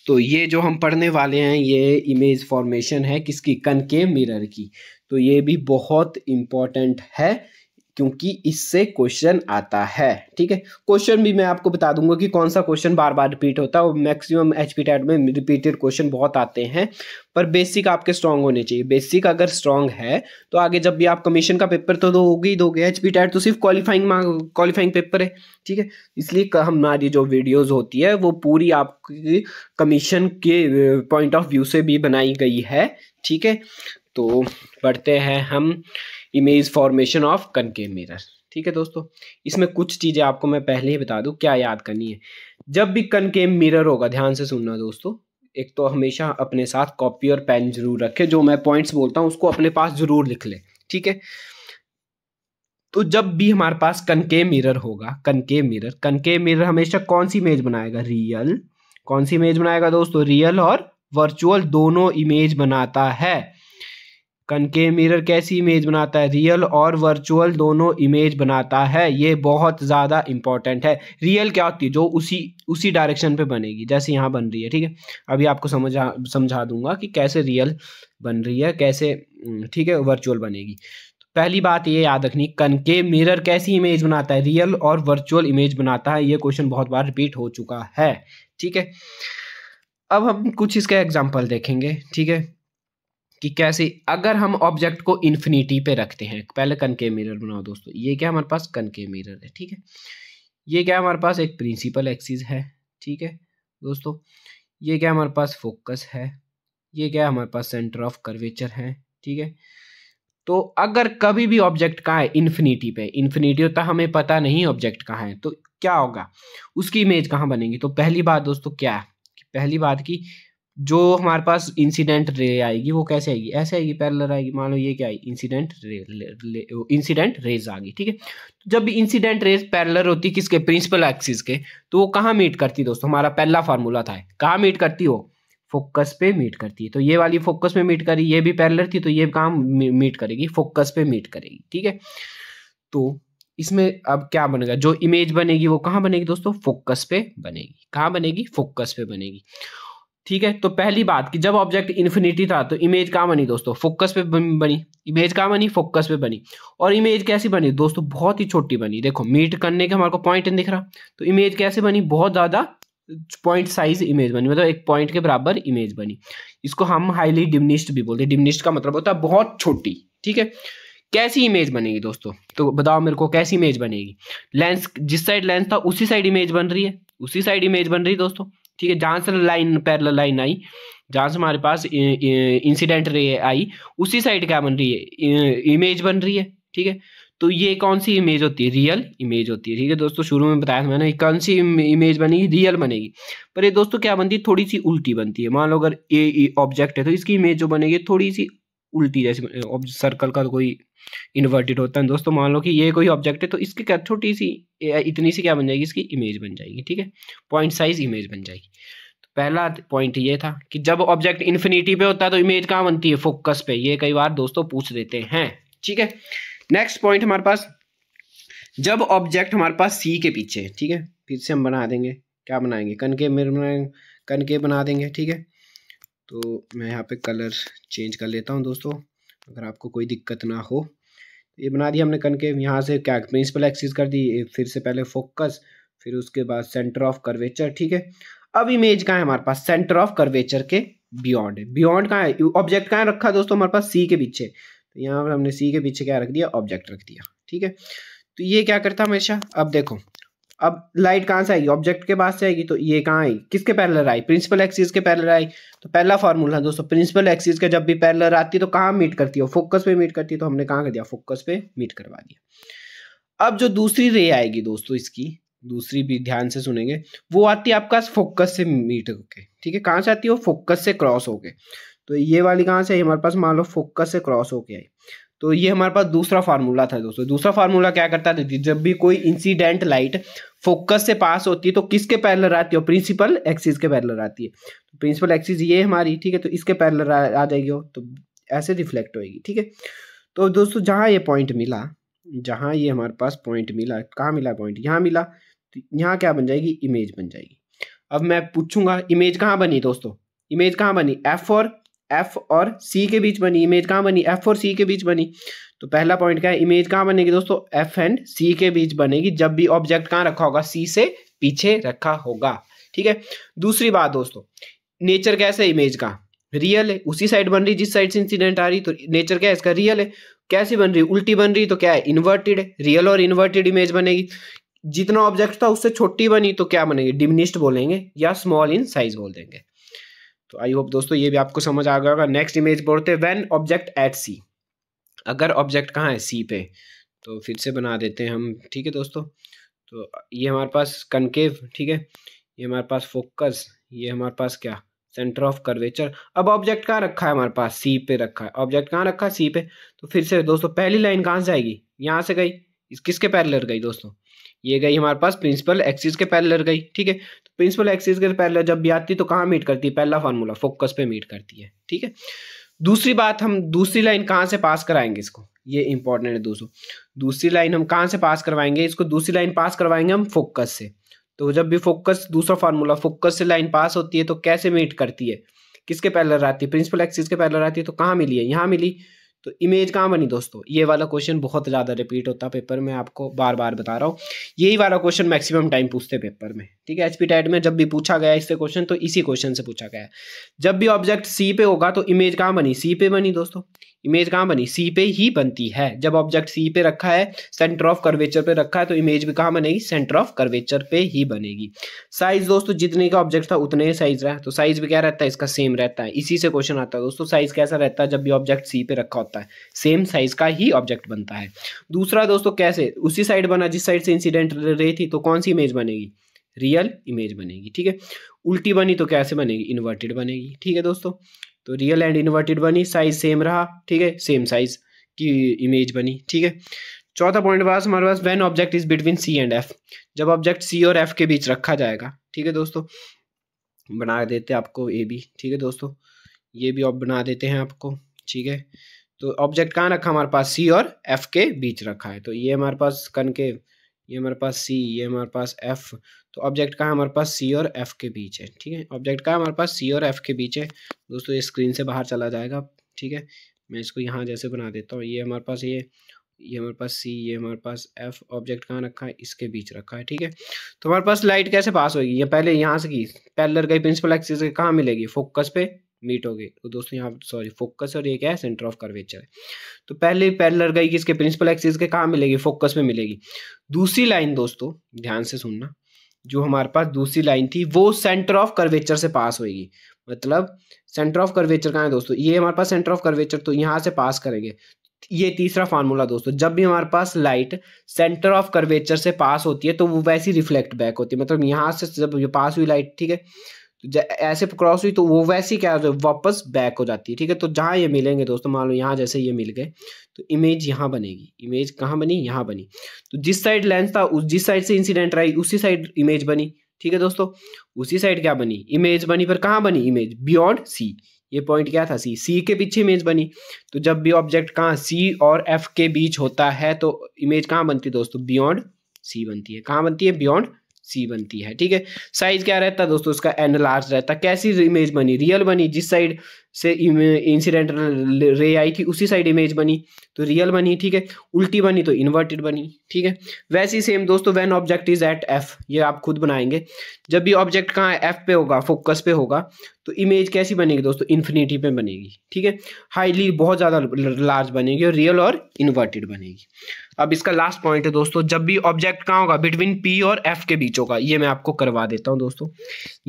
तो ये जो हम पढ़ने वाले हैं ये इमेज फॉर्मेशन है किसकी कनकेव मिरर की तो ये भी बहुत इम्पॉर्टेंट है क्योंकि इससे क्वेश्चन आता है ठीक है क्वेश्चन भी मैं आपको बता दूंगा कि कौन सा क्वेश्चन बार बार रिपीट होता है और मैक्सिमम एच पी में रिपीटेड क्वेश्चन बहुत आते हैं पर बेसिक आपके स्ट्रांग होने चाहिए बेसिक अगर स्ट्रांग है तो आगे जब भी आप कमीशन का पेपर तो दोगे ही दोगे एच पी तो सिर्फ क्वालिफाइंग क्वालिफाइंग पेपर है ठीक है इसलिए हमारी जो वीडियोज़ होती है वो पूरी आपकी कमीशन के पॉइंट ऑफ व्यू से भी बनाई गई है ठीक है तो पढ़ते हैं हम image formation of concave mirror ठीक है दोस्तों इसमें कुछ चीज़ें आपको मैं पहले ही बता दूं क्या याद करनी है जब भी कनकेव मिरर होगा ध्यान से सुनना दोस्तों एक तो हमेशा अपने साथ कॉपी और पेन जरूर रखे जो मैं पॉइंट्स बोलता हूँ उसको अपने पास जरूर लिख ले ठीक है तो जब भी हमारे पास कनकेव मिरर होगा कनकेव मिरर कनकेव मिरर हमेशा कौन सी इमेज बनाएगा रियल कौन सी इमेज बनाएगा दोस्तों रियल और वर्चुअल दोनों इमेज बनाता है कनके मिरर कैसी इमेज बनाता है रियल और वर्चुअल दोनों इमेज बनाता है ये बहुत ज़्यादा इंपॉर्टेंट है रियल क्या होती है जो उसी उसी डायरेक्शन पे बनेगी जैसे यहाँ बन रही है ठीक है अभी आपको समझा समझा दूंगा कि कैसे रियल बन रही है कैसे हम्म, ठीक है वर्चुअल बनेगी पहली बात ये याद रखनी के मिरर कैसी इमेज बनाता है रियल और वर्चुअल इमेज बनाता है ये क्वेश्चन बहुत बार रिपीट हो चुका है ठीक है अब हम कुछ इसका एग्जाम्पल देखेंगे ठीक है कि कैसे अगर हम ऑब्जेक्ट को इन्फिनिटी पे रखते हैं पहले कनके मिरर बनाओ दोस्तों ये क्या हमारे पास कनके मिरर है ठीक है ये क्या हमारे पास एक प्रिंसिपल एक्सिस है ठीक है दोस्तों ये क्या हमारे पास फोकस है ये क्या हमारे पास सेंटर ऑफ कर्वेचर है ठीक है तो अगर कभी भी ऑब्जेक्ट कहाँ है इन्फिनिटी पे इन्फिनिटी होता हमें पता नहीं ऑब्जेक्ट कहाँ है तो क्या होगा उसकी इमेज कहाँ बनेगी तो पहली बात दोस्तों क्या है पहली बात की जो हमारे पास इंसिडेंट रे आएगी वो कैसे आएगी ऐसे आएगी पैरलर आएगी मान लो ये क्या आई इंसिडेंट रे इंसिडेंट रेज आ गई ठीक है जब भी इंसिडेंट रेज पैरलर होती है किसके प्रिंसिपल एक्सिस के तो वो कहाँ मीट करती दोस्तों हमारा पहला फार्मूला था कहाँ मीट करती हो फोकस पे मीट करती है तो ये वाली फोकस पे मीट करी ये भी पैरलर थी तो ये काम मीट करेगी फोकस पे मीट करेगी ठीक है तो इसमें अब क्या बनेगा जो इमेज बनेगी वो कहाँ बनेगी दोस्तों फोकस पे बनेगी कहाँ बनेगी फोकस पे बनेगी ठीक है तो पहली बात कि जब ऑब्जेक्ट इन्फिनिटी था तो इमेज कहाँ बनी दोस्तों फोकस पे बनी इमेज कहाँ बनी फोकस पे बनी और इमेज कैसी बनी दोस्तों बहुत ही छोटी बनी देखो मीट करने के हमारे को पॉइंट नहीं दिख रहा तो इमेज कैसे बनी बहुत ज़्यादा पॉइंट साइज इमेज बनी मतलब एक पॉइंट के बराबर इमेज बनी इसको हम हाईली डिमनिस्ट भी बोलते हैं डिमनिस्ट का मतलब होता है बहुत छोटी ठीक है कैसी इमेज बनेगी दोस्तों तो बताओ मेरे को कैसी इमेज बनेगी लेंस जिस साइड लेंस था उसी साइड इमेज बन रही है उसी साइड इमेज बन रही है दोस्तों ठीक है जहाँ से लाइन पैरल लाइन आई जहाँ से हमारे पास इंसिडेंट रे आई उसी साइड क्या बन रही है इमेज बन रही है ठीक है तो ये कौन सी इमेज होती है रियल इमेज होती है ठीक है दोस्तों शुरू में बताया था मैंने कौन सी इमेज बनेगी रियल बनेगी पर ये दोस्तों क्या बनती है थोड़ी सी उल्टी बनती है मान लो अगर ए ऑब्जेक्ट है तो इसकी इमेज जो बनेगी थोड़ी सी उल्टी जैसे सर्कल मतलब का कोई इन्वर्टेड होता है दोस्तों मान लो कि ये कोई ऑब्जेक्ट है तो इसकी क्या छोटी सी इतनी सी क्या बन जाएगी इसकी इमेज बन जाएगी ठीक है पॉइंट साइज इमेज बन जाएगी तो पहला पॉइंट ये था कि जब ऑब्जेक्ट इन्फिनिटी पे होता है तो इमेज कहाँ बनती है फोकस पे ये कई बार दोस्तों पूछ देते हैं ठीक है नेक्स्ट पॉइंट हमारे पास जब ऑब्जेक्ट हमारे पास सी के पीछे ठीक है फिर से हम बना देंगे क्या बनाएंगे कनके मेरे कनके बना देंगे ठीक है तो मैं यहाँ पे कलर चेंज कर लेता हूँ दोस्तों अगर आपको कोई दिक्कत ना हो ये बना दिया हमने कनकेव यहाँ से क्या प्रिंसिपल एक्सिस कर दी फिर से पहले फोकस फिर उसके बाद सेंटर ऑफ कर्वेचर ठीक है अब इमेज कहाँ है हमारे पास सेंटर ऑफ कर्वेचर के बियॉन्ड है बियॉन्ड कहाँ है ऑब्जेक्ट कहाँ रखा दोस्तों हमारे पास सी के पीछे तो यहाँ पर हमने सी के पीछे क्या रख दिया ऑब्जेक्ट रख दिया ठीक है तो ये क्या करता हमेशा अब देखो अब लाइट कहाँ से आएगी ऑब्जेक्ट के पास से आएगी तो ये कहाँ आई किसके पैरलर आई प्रिंसिपल एक्सिस के पैरलर आई तो पहला फार्मूला दोस्तों प्रिंसिपल एक्सिस का जब भी पैरलर आती है तो कहाँ मीट करती है फोकस पे मीट करती है तो हमने कहाँ कर दिया फोकस पे मीट करवा दिया अब जो दूसरी रे आएगी दोस्तों इसकी दूसरी भी ध्यान से सुनेंगे वो आती है आपका फोकस से मीट होके ठीक है कहाँ से आती है वो फोकस से क्रॉस होके तो ये वाली कहाँ से आई हमारे पास मान लो फोकस से क्रॉस होके आई तो ये हमारे पास दूसरा फार्मूला था दोस्तों दूसरा फार्मूला क्या करता है जब भी कोई इंसिडेंट लाइट फोकस से पास होती है तो किसके पैरलर आती है प्रिंसिपल एक्सिस के पैरलर आती है तो प्रिंसिपल एक्सिस ये हमारी ठीक है तो इसके पैरलर आ, जाएगी तो ऐसे रिफ्लेक्ट होएगी ठीक है तो दोस्तों जहाँ ये पॉइंट मिला जहाँ ये हमारे पास पॉइंट मिला कहाँ मिला पॉइंट यहाँ मिला तो यहाँ क्या बन जाएगी इमेज बन जाएगी अब मैं पूछूंगा इमेज कहाँ बनी दोस्तों इमेज कहाँ बनी एफ और एफ और सी के बीच बनी इमेज कहाँ बनी एफ और सी के बीच बनी तो पहला पॉइंट क्या है इमेज कहाँ बनेगी दोस्तों एफ एंड सी के बीच बनेगी जब भी ऑब्जेक्ट कहाँ रखा होगा सी से पीछे रखा होगा ठीक है दूसरी बात दोस्तों नेचर कैसे है इमेज का रियल है उसी साइड बन रही जिस साइड से इंसिडेंट आ रही तो नेचर क्या है इसका रियल है कैसी बन रही उल्टी बन रही तो क्या है इन्वर्टेड है रियल और इन्वर्टेड इमेज बनेगी जितना ऑब्जेक्ट था उससे छोटी बनी तो क्या बनेगी डिमिनिस्ट बोलेंगे या स्मॉल इन साइज बोल देंगे तो आई होप दोस्तों ये भी आपको समझ आ गया होगा नेक्स्ट इमेज बोलते हैं वेन ऑब्जेक्ट एट सी अगर ऑब्जेक्ट कहाँ है सी पे तो फिर से बना देते हैं हम ठीक है दोस्तों तो ये हमारे पास कनकेव ठीक है ये हमारे पास फोकस ये हमारे पास क्या सेंटर ऑफ कर्वेचर अब ऑब्जेक्ट कहाँ रखा है हमारे पास सी पे रखा है ऑब्जेक्ट कहाँ रखा है सी पे तो फिर से दोस्तों पहली लाइन कहाँ से आएगी यहाँ से गई इस किसके पैरलर गई दोस्तों ये गई हमारे पास प्रिंसिपल एक्सिस के पैरलर गई ठीक है प्रिंसिपल एक्सिस के पैरेलल जब भी आती है तो कहाँ मीट करती है पहला फार्मूला फोकस पे मीट करती है ठीक है दूसरी बात हम दूसरी लाइन कहाँ से पास कराएंगे इसको ये इंपॉर्टेंट है दोस्तों दूसरी लाइन हम कहाँ से पास करवाएंगे इसको दूसरी लाइन पास करवाएंगे हम फोकस से तो जब भी फोकस दूसरा फार्मूला फोकस से लाइन पास होती है तो कैसे मीट करती है किसके पैरल आती है प्रिंसिपल एक्सिस के पैरल आती है तो कहाँ मिली है यहाँ मिली तो इमेज कहाँ बनी दोस्तों ये वाला क्वेश्चन बहुत ज़्यादा रिपीट होता है पेपर में आपको बार बार बता रहा हूँ यही वाला क्वेश्चन मैक्सिमम टाइम पूछते हैं पेपर में ठीक है एचपी टाइट में जब भी पूछा गया इससे क्वेश्चन तो इसी क्वेश्चन से पूछा गया जब भी ऑब्जेक्ट सी पे होगा तो इमेज कहाँ बनी सी पे बनी दोस्तों इमेज कहाँ बनी सी पे ही बनती है जब ऑब्जेक्ट सी पे रखा है सेंटर ऑफ कर्वेचर पे रखा है तो इमेज भी कहाँ बनेगी सेंटर ऑफ कर्वेचर पे ही बनेगी साइज दोस्तों जितने का ऑब्जेक्ट था उतने ही साइज रहा तो साइज भी क्या रहता है इसका सेम रहता है इसी से क्वेश्चन आता है दोस्तों साइज कैसा रहता है जब भी ऑब्जेक्ट सी पे रखा होता है सेम साइज का ही ऑब्जेक्ट बनता है दूसरा दोस्तों कैसे उसी साइड बना जिस साइड से इंसिडेंट रही थी तो कौन सी इमेज बनेगी रियल इमेज बनेगी ठीक है उल्टी बनी तो कैसे बनेगी इन्वर्टेड बनेगी ठीक है दोस्तों तो रियल एंड इन्वर्टेड बनी साइज सेम रहा ठीक है सेम साइज की इमेज बनी ठीक है चौथा पॉइंट पास हमारे पास when object is between C and F जब ऑब्जेक्ट सी और एफ के बीच रखा जाएगा ठीक है दोस्तों बना देते आपको ए बी ठीक है दोस्तों ये भी आप बना देते हैं आपको ठीक है तो ऑब्जेक्ट कहाँ रखा हमारे पास सी और एफ के बीच रखा है तो ये हमारे पास कन के ये हमारे पास सी ये हमारे पास एफ तो ऑब्जेक्ट कहाँ हमारे पास सी और एफ के बीच है ठीक है ऑब्जेक्ट कहाँ हमारे पास सी और एफ के बीच है दोस्तों ये स्क्रीन से बाहर चला जाएगा ठीक है मैं इसको यहाँ जैसे बना देता हूँ ये हमारे पास ये ये हमारे पास सी ये हमारे पास एफ ऑब्जेक्ट कहाँ रखा है इसके बीच रखा है ठीक है तो हमारे पास लाइट कैसे पास होगी ये पहले यहाँ से की पैलर गई प्रिंसिपल एक्सिस कहाँ मिलेगी फोकस पे मीट हो गए तो दोस्तों यहाँ सॉरी फोकस और ये क्या है सेंटर ऑफ कर्वेचर है तो पहले पैरल गई कि इसके प्रिंसिपल एक्सिस के कहाँ मिलेगी फोकस में मिलेगी दूसरी लाइन दोस्तों ध्यान से सुनना जो हमारे पास दूसरी लाइन थी वो सेंटर ऑफ कर्वेचर से पास होगी मतलब सेंटर ऑफ कर्वेचर कहाँ है दोस्तों ये हमारे पास सेंटर ऑफ कर्वेचर तो यहाँ से पास करेंगे ये तीसरा फार्मूला दोस्तों जब भी हमारे पास लाइट सेंटर ऑफ कर्वेचर से पास होती है तो वो वैसी रिफ्लेक्ट बैक होती है मतलब यहाँ से जब ये पास हुई लाइट ठीक है ऐसे क्रॉस हुई तो वो वैसे ही क्या होता है वापस बैक हो जाती है ठीक है तो जहाँ ये मिलेंगे दोस्तों मान लो यहाँ जैसे ये मिल गए तो इमेज यहाँ बनेगी इमेज कहाँ बनी यहाँ बनी तो जिस साइड लेंस था उस जिस साइड से इंसिडेंट रही उसी साइड इमेज बनी ठीक है दोस्तों उसी साइड क्या बनी इमेज बनी पर कहाँ बनी इमेज बियॉन्ड सी ये पॉइंट क्या था सी सी के पीछे इमेज बनी तो जब भी ऑब्जेक्ट कहाँ सी और एफ के बीच होता है तो इमेज कहाँ बनती है दोस्तों बियॉन्ड सी बनती है कहाँ बनती है बियॉन्ड सी बनती है ठीक है साइज क्या रहता है दोस्तों इसका एन लार्ज रहता है कैसी इमेज बनी रियल बनी जिस साइड से इंसिडेंट रे आई थी उसी साइड इमेज बनी तो रियल बनी ठीक है उल्टी बनी तो इन्वर्टेड बनी ठीक है वैसे ही सेम दोस्तों when object is at F ये आप खुद बनाएंगे जब भी ऑब्जेक्ट कहाँ एफ पे होगा फोकस पे होगा तो इमेज कैसी बनेगी दोस्तों इन्फिनिटी पे बनेगी ठीक है हाईली बहुत ज़्यादा लार्ज बनेगी और रियल और इन्वर्टेड बनेगी अब इसका लास्ट पॉइंट है दोस्तों जब भी ऑब्जेक्ट कहाँ होगा बिटवीन पी और एफ के बीच होगा ये मैं आपको करवा देता हूँ दोस्तों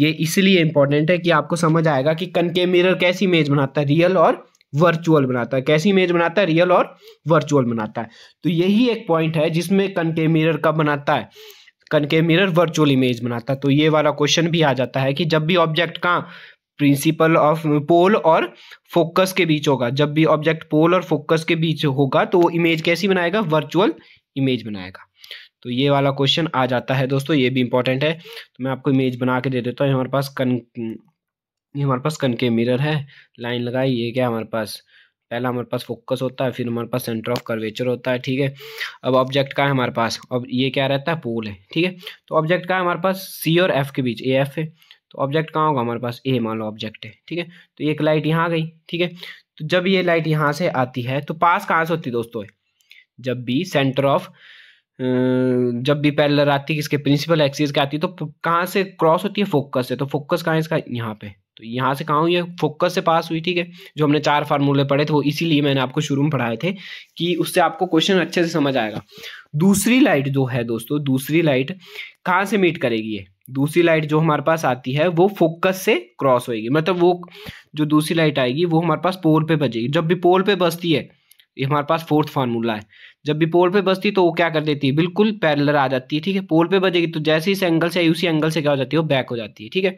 ये इसलिए इंपॉर्टेंट है कि आपको समझ आएगा कि कनके मिरर कैसी इमेज बनाता है रियल और वर्चुअल बनाता है कैसी इमेज बनाता है रियल और वर्चुअल बनाता है तो यही एक पॉइंट है जिसमें कनके मिरर कब बनाता है कनके मिरर वर्चुअल इमेज बनाता है तो ये वाला क्वेश्चन भी आ जाता है कि जब भी ऑब्जेक्ट कहाँ प्रिंसिपल ऑफ पोल और फोकस के बीच होगा जब भी ऑब्जेक्ट पोल और फोकस के बीच होगा तो वो इमेज कैसी बनाएगा वर्चुअल इमेज बनाएगा तो ये वाला क्वेश्चन आ जाता है दोस्तों ये भी इंपॉर्टेंट है तो मैं आपको इमेज बना के दे देता हूँ हमारे पास कन ये हमारे पास कन के मिरर है लाइन लगाई ये क्या हमारे पास पहला हमारे पास फोकस होता है फिर हमारे पास सेंटर ऑफ कर्वेचर होता है ठीक है अब ऑब्जेक्ट का है हमारे पास अब ये क्या रहता है पोल है ठीक है तो ऑब्जेक्ट का है हमारे पास सी और एफ के बीच ए एफ है तो ऑब्जेक्ट कहाँ होगा हमारे पास ए मान लो ऑब्जेक्ट है ठीक है तो एक लाइट यहाँ आ गई ठीक है तो जब ये लाइट यहाँ से आती है तो पास कहाँ से होती है दोस्तों जब भी सेंटर ऑफ जब भी पैलर आती है किसके प्रिंसिपल एक्सिस के आती है तो कहाँ से क्रॉस होती है फोकस से तो फोकस कहाँ है इसका यहाँ पे तो यहाँ से कहाँ हुई है फोकस से पास हुई ठीक है जो हमने चार फार्मूले पढ़े थे वो इसीलिए मैंने आपको शुरू में पढ़ाए थे कि उससे आपको क्वेश्चन अच्छे से समझ आएगा दूसरी लाइट जो है दोस्तों दूसरी लाइट कहाँ से मीट करेगी ये दूसरी लाइट जो हमारे पास आती है वो फोकस से क्रॉस होएगी मतलब वो जो दूसरी लाइट आएगी वो हमारे पास पोल पे बजेगी जब भी पोल पे बजती है ये हमारे पास फोर्थ फार्मूला है जब भी पोल पे बजती तो वो क्या कर देती है बिल्कुल पैरलर आ जाती है ठीक है पोल पे बजेगी तो जैसे इस एंगल से आई उसी एंगल से क्या हो जाती है वो बैक हो जाती है ठीक है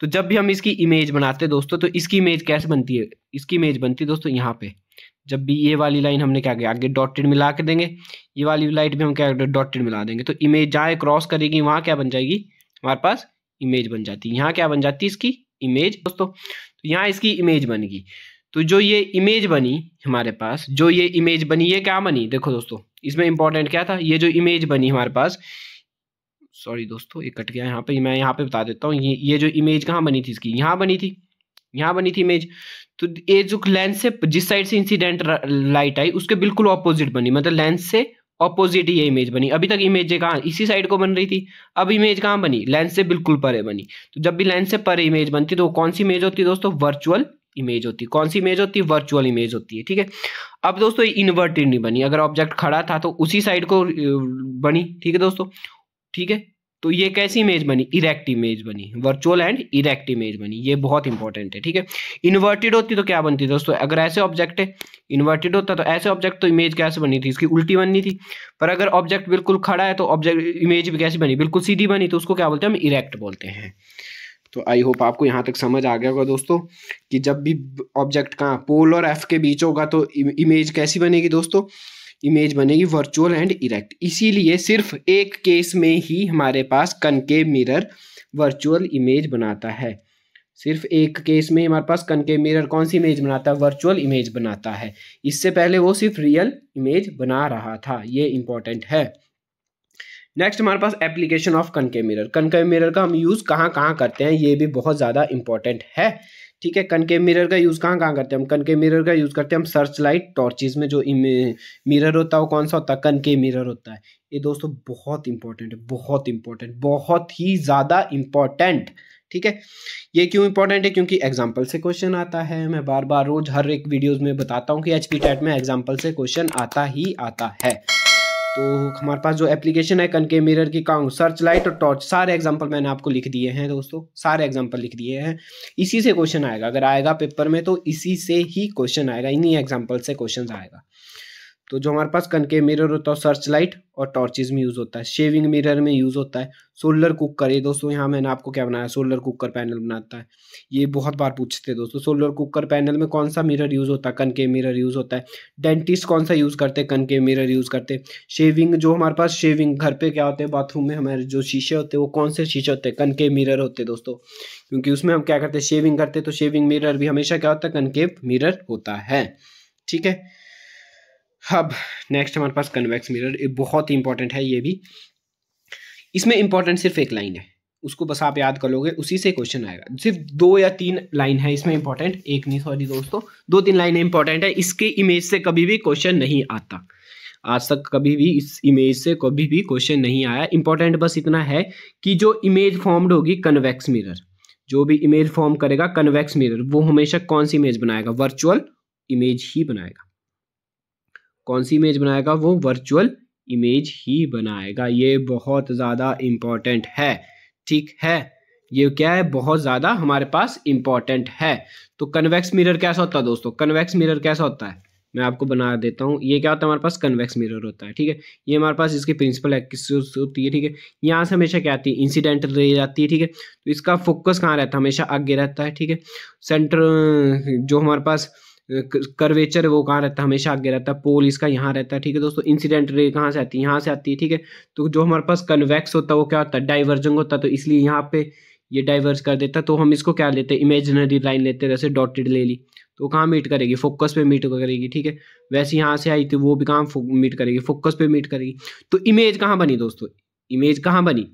तो जब भी हम इसकी इमेज बनाते हैं दोस्तों तो इसकी इमेज कैसे बनती है इसकी इमेज बनती है दोस्तों यहाँ पे जब भी ये वाली लाइन हमने क्या किया आगे डॉटेड मिला कर देंगे ये वाली लाइट भी हम क्या डॉटेड मिला देंगे तो इमेज जहाँ क्रॉस करेगी वहाँ क्या बन जाएगी हमारे पास इमेज बन जाती है यहाँ क्या बन जाती है इसकी इमेज दोस्तों तो यहाँ इसकी इमेज बन गई तो जो ये इमेज बनी हमारे पास जो ये इमेज बनी ये क्या बनी देखो दोस्तों इसमें इंपॉर्टेंट क्या था ये जो इमेज बनी हमारे पास सॉरी दोस्तों ये कट गया यहाँ पे मैं यहाँ पे बता देता हूँ ये ये जो इमेज कहाँ बनी थी इसकी यहाँ बनी थी यहाँ बनी थी इमेज तो ये जो लेंस से जिस साइड से इंसिडेंट लाइट आई उसके बिल्कुल ऑपोजिट बनी मतलब लेंस से ऑपोजिट ही ये इमेज बनी अभी तक इमेज कहाँ इसी साइड को बन रही थी अब इमेज कहाँ बनी लेंस से बिल्कुल परे बनी तो जब भी लेंस से परे इमेज बनती तो कौन सी इमेज होती है दोस्तों वर्चुअल इमेज होती है कौन सी इमेज होती है वर्चुअल इमेज होती है ठीक है अब दोस्तों ये इन्वर्टेड नहीं बनी अगर ऑब्जेक्ट खड़ा था तो उसी साइड को बनी ठीक है दोस्तों ठीक है तो ये कैसी इमेज बनी इरेक्ट इमेज बनी वर्चुअल एंड इरेक्ट इमेज बनी ये बहुत इंपॉर्टेंट है ठीक है इन्वर्टेड होती तो क्या बनती दोस्तों अगर ऐसे ऑब्जेक्ट है इन्वर्टेड होता तो ऐसे ऑब्जेक्ट तो इमेज कैसे बनी थी इसकी उल्टी बननी थी पर अगर ऑब्जेक्ट बिल्कुल खड़ा है तो ऑब्जेक्ट इमेज भी कैसी बनी बिल्कुल सीधी बनी तो उसको क्या बोलते हैं हम इरेक्ट बोलते हैं तो आई होप आपको यहाँ तक समझ आ गया होगा दोस्तों कि जब भी ऑब्जेक्ट कहाँ पोल और एफ के बीच होगा तो इमेज कैसी बनेगी दोस्तों इमेज बनेगी वर्चुअल एंड इरेक्ट इसीलिए सिर्फ एक केस में ही हमारे पास के मिरर वर्चुअल इमेज बनाता है सिर्फ एक केस में हमारे पास के मिरर कौन सी इमेज बनाता है वर्चुअल इमेज बनाता है इससे पहले वो सिर्फ रियल इमेज बना रहा था ये इंपॉर्टेंट है नेक्स्ट हमारे पास एप्लीकेशन ऑफ के मिरर के मिरर का हम यूज़ कहाँ कहाँ करते हैं ये भी बहुत ज़्यादा इंपॉर्टेंट है ठीक है कनकेव मिरर का यूज़ कहाँ कहाँ करते हैं हम कनकेव मिरर का यूज़ करते हैं हम सर्च लाइट टॉर्चेज में जो मिरर होता है वो कौन सा होता है कनकेव मिरर होता है ये दोस्तों बहुत इंपॉर्टेंट है बहुत इंपॉर्टेंट बहुत ही ज़्यादा इंपॉर्टेंट ठीक है ये क्यों इंपॉर्टेंट है क्योंकि एग्जाम्पल से क्वेश्चन आता है मैं बार बार रोज हर एक वीडियोज़ में बताता हूँ कि एच में एग्जाम्पल से क्वेश्चन आता ही आता है तो हमारे पास जो एप्लीकेशन है कनके मिरर की काउंट सर्च लाइट और टॉर्च सारे एग्जाम्पल मैंने आपको लिख दिए हैं दोस्तों सारे एग्जाम्पल लिख दिए हैं इसी से क्वेश्चन आएगा अगर आएगा पेपर में तो इसी से ही क्वेश्चन आएगा इन्हीं एग्जाम्पल से क्वेश्चन आएगा तो जो हमारे पास कनकेव मिरर होता है सर्च लाइट और टॉर्चेज में यूज़ होता है शेविंग मिरर में यूज़ होता है सोलर कुकर ये दोस्तों यहाँ मैंने आपको क्या बनाया सोलर कुकर पैनल बनाता है ये बहुत बार पूछते हैं दोस्तों सोलर कुकर पैनल में कौन सा मिरर यूज़ होता है कनके मिरर यूज़ होता है डेंटिस्ट कौन सा यूज़ करते हैं कनके मिरर यूज़ करते शेविंग जो हमारे पास शेविंग घर पर क्या होते हैं बाथरूम में हमारे जो शीशे होते हैं वो कौन से शीशे होते हैं कनके मिररर होते हैं दोस्तों क्योंकि उसमें हम क्या करते हैं शेविंग करते तो शेविंग मिररर भी हमेशा क्या होता है कनकेव मिररर होता है ठीक है अब नेक्स्ट हमारे पास कन्वेक्स मिरर बहुत ही इंपॉर्टेंट है ये भी इसमें इंपॉर्टेंट सिर्फ एक लाइन है उसको बस आप याद कर लोगे उसी से क्वेश्चन आएगा सिर्फ दो या तीन लाइन है इसमें इंपॉर्टेंट एक नहीं सॉरी दोस्तों दो तीन लाइन इंपॉर्टेंट है इसके इमेज से कभी भी क्वेश्चन नहीं आता आज तक कभी भी इस इमेज से कभी भी क्वेश्चन नहीं आया इंपॉर्टेंट बस इतना है कि जो इमेज फॉर्म्ड होगी कन्वेक्स मिरर जो भी इमेज फॉर्म करेगा कन्वेक्स मिरर वो हमेशा कौन सी इमेज बनाएगा वर्चुअल इमेज ही बनाएगा कौन सी इमेज बनाएगा वो वर्चुअल इमेज ही बनाएगा ये बहुत ज़्यादा इम्पॉर्टेंट है ठीक है ये क्या है बहुत ज़्यादा हमारे पास इम्पॉर्टेंट है तो कन्वेक्स मिरर कैसा होता है दोस्तों कन्वेक्स मिरर कैसा होता है मैं आपको बना देता हूँ ये क्या होता है हमारे पास कन्वेक्स मिरर होता है ठीक है ये हमारे पास इसकी प्रिंसिपल एक्सिस होती है ठीक है यहाँ से हमेशा क्या आती है इंसिडेंट रह जाती है ठीक है तो इसका फोकस कहाँ रहता है हमेशा आगे रहता है ठीक है सेंटर जो हमारे पास करवेचर वो कहाँ रहता है हमेशा आगे रहता है पोल इसका यहाँ रहता है ठीक है दोस्तों इंसिडेंट रे कहाँ से आती है यहाँ से आती है ठीक है तो जो हमारे पास कन्वेक्स होता है वो क्या होता है डाइवर्जन होता है तो इसलिए यहाँ पे ये डाइवर्स कर देता तो हम इसको क्या लेते हैं इमेजनरी लाइन लेते हैं जैसे डॉटेड ले ली तो कहाँ मीट करेगी फोकस पे मीट करेगी ठीक है वैसे यहाँ से आई थी वो भी कहाँ मीट करेगी फोकस पे मीट करेगी तो इमेज कहाँ बनी दोस्तों इमेज कहाँ बनी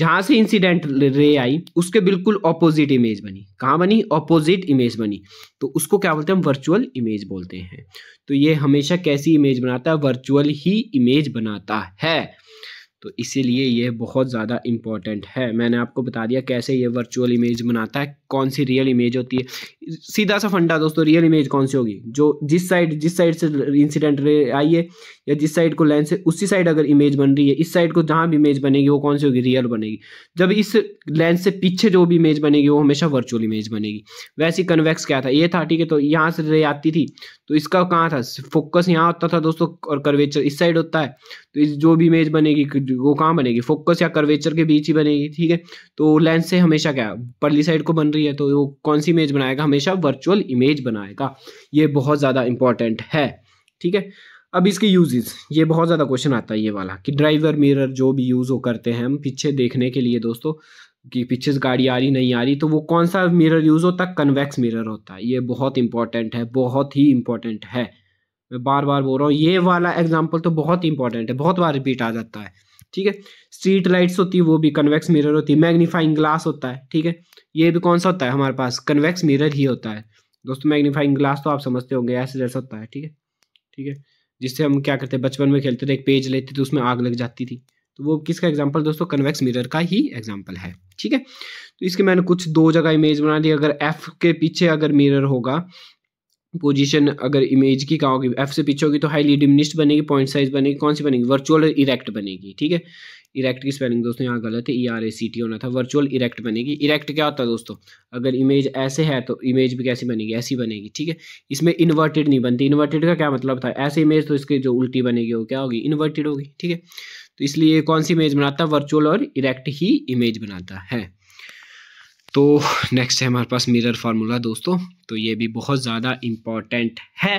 जहां से इंसिडेंट रे आई उसके बिल्कुल ऑपोजिट इमेज बनी कहाँ बनी ऑपोजिट इमेज बनी तो उसको क्या बोलते हैं हम वर्चुअल इमेज बोलते हैं तो ये हमेशा कैसी इमेज बनाता है वर्चुअल ही इमेज बनाता है तो इसीलिए ये बहुत ज़्यादा इम्पॉर्टेंट है मैंने आपको बता दिया कैसे ये वर्चुअल इमेज बनाता है कौन सी रियल इमेज होती है सीधा सा फंडा दोस्तों रियल इमेज कौन सी होगी जो जिस साइड जिस साइड से इंसिडेंट आई है या जिस साइड को लेंस है उसी साइड अगर इमेज बन रही है इस साइड को जहाँ भी इमेज बनेगी वो कौन सी होगी रियल बनेगी जब इस लेंस से पीछे जो भी इमेज बनेगी वो हमेशा वर्चुअल इमेज बनेगी वैसी कन्वेक्स क्या था ये था ठीक है तो यहाँ से रे आती थी तो इसका कहाँ था फोकस यहाँ होता था दोस्तों और कर्वेचर इस साइड होता है तो इस जो भी इमेज बनेगी बनेगी वो कहाँ बनेगी फोकस या कर्वेचर के बीच ही बनेगी ठीक है तो लेंस से हमेशा क्या परली साइड को बन रही है तो वो कौन सी इमेज बनाएगा हमेशा वर्चुअल इमेज बनाएगा ये बहुत ज़्यादा इंपॉर्टेंट है ठीक है अब इसके यूजेस ये बहुत ज़्यादा क्वेश्चन आता है ये वाला कि ड्राइवर मिरर जो भी यूज़ हो करते हैं हम पीछे देखने के लिए दोस्तों कि पीछे से गाड़ी आ रही नहीं आ रही तो वो कौन सा मिरर यूज़ होता है कन्वेक्स मिरर होता है ये बहुत इंपॉर्टेंट है बहुत ही इंपॉर्टेंट है मैं बार बार बोल रहा हूँ ये वाला एग्जाम्पल तो बहुत इंपॉर्टेंट है बहुत बार रिपीट आ जाता है ठीक है स्ट्रीट लाइट्स होती है वो भी कन्वेक्स मिरर होती है मैग्नीफाइंग ग्लास होता है ठीक है ये भी कौन सा होता है हमारे पास कन्वेक्स मिरर ही होता है दोस्तों मैग्नीफाइंग ग्लास तो आप समझते होंगे ऐसे जैसा होता है ठीक है ठीक है जिससे हम क्या करते हैं बचपन में खेलते थे एक पेज लेते थे उसमें आग लग जाती थी तो वो किसका एग्जाम्पल दोस्तों कन्वेक्स मिरर का ही एग्जाम्पल है ठीक है तो इसके मैंने कुछ दो जगह इमेज बना दी अगर एफ के पीछे अगर मिरर होगा पोजीशन अगर इमेज की कहा होगी एफ से पीछे होगी तो हाईली डिमिनिश्ड बनेगी पॉइंट साइज बनेगी कौन सी बनेगी वर्चुअल इरेक्ट बनेगी ठीक है इरेक्ट की स्पेलिंग दोस्तों यहाँ गलत है ई आर ए सी टी होना था वर्चुअल इरेक्ट बनेगी इरेक्ट क्या होता है दोस्तों अगर इमेज ऐसे है तो इमेज भी कैसी बनेगी ऐसी बनेगी ठीक है इसमें इन्वर्टेड नहीं बनती इन्वर्टेड का क्या मतलब था ऐसे इमेज तो इसके जो उल्टी बनेगी वो क्या होगी इन्वर्टेड होगी ठीक है तो इसलिए कौन सी इमेज बनाता है वर्चुअल और इरेक्ट ही इमेज बनाता है तो नेक्स्ट है हमारे पास मिरर फार्मूला दोस्तों तो ये भी बहुत ज़्यादा इम्पॉर्टेंट है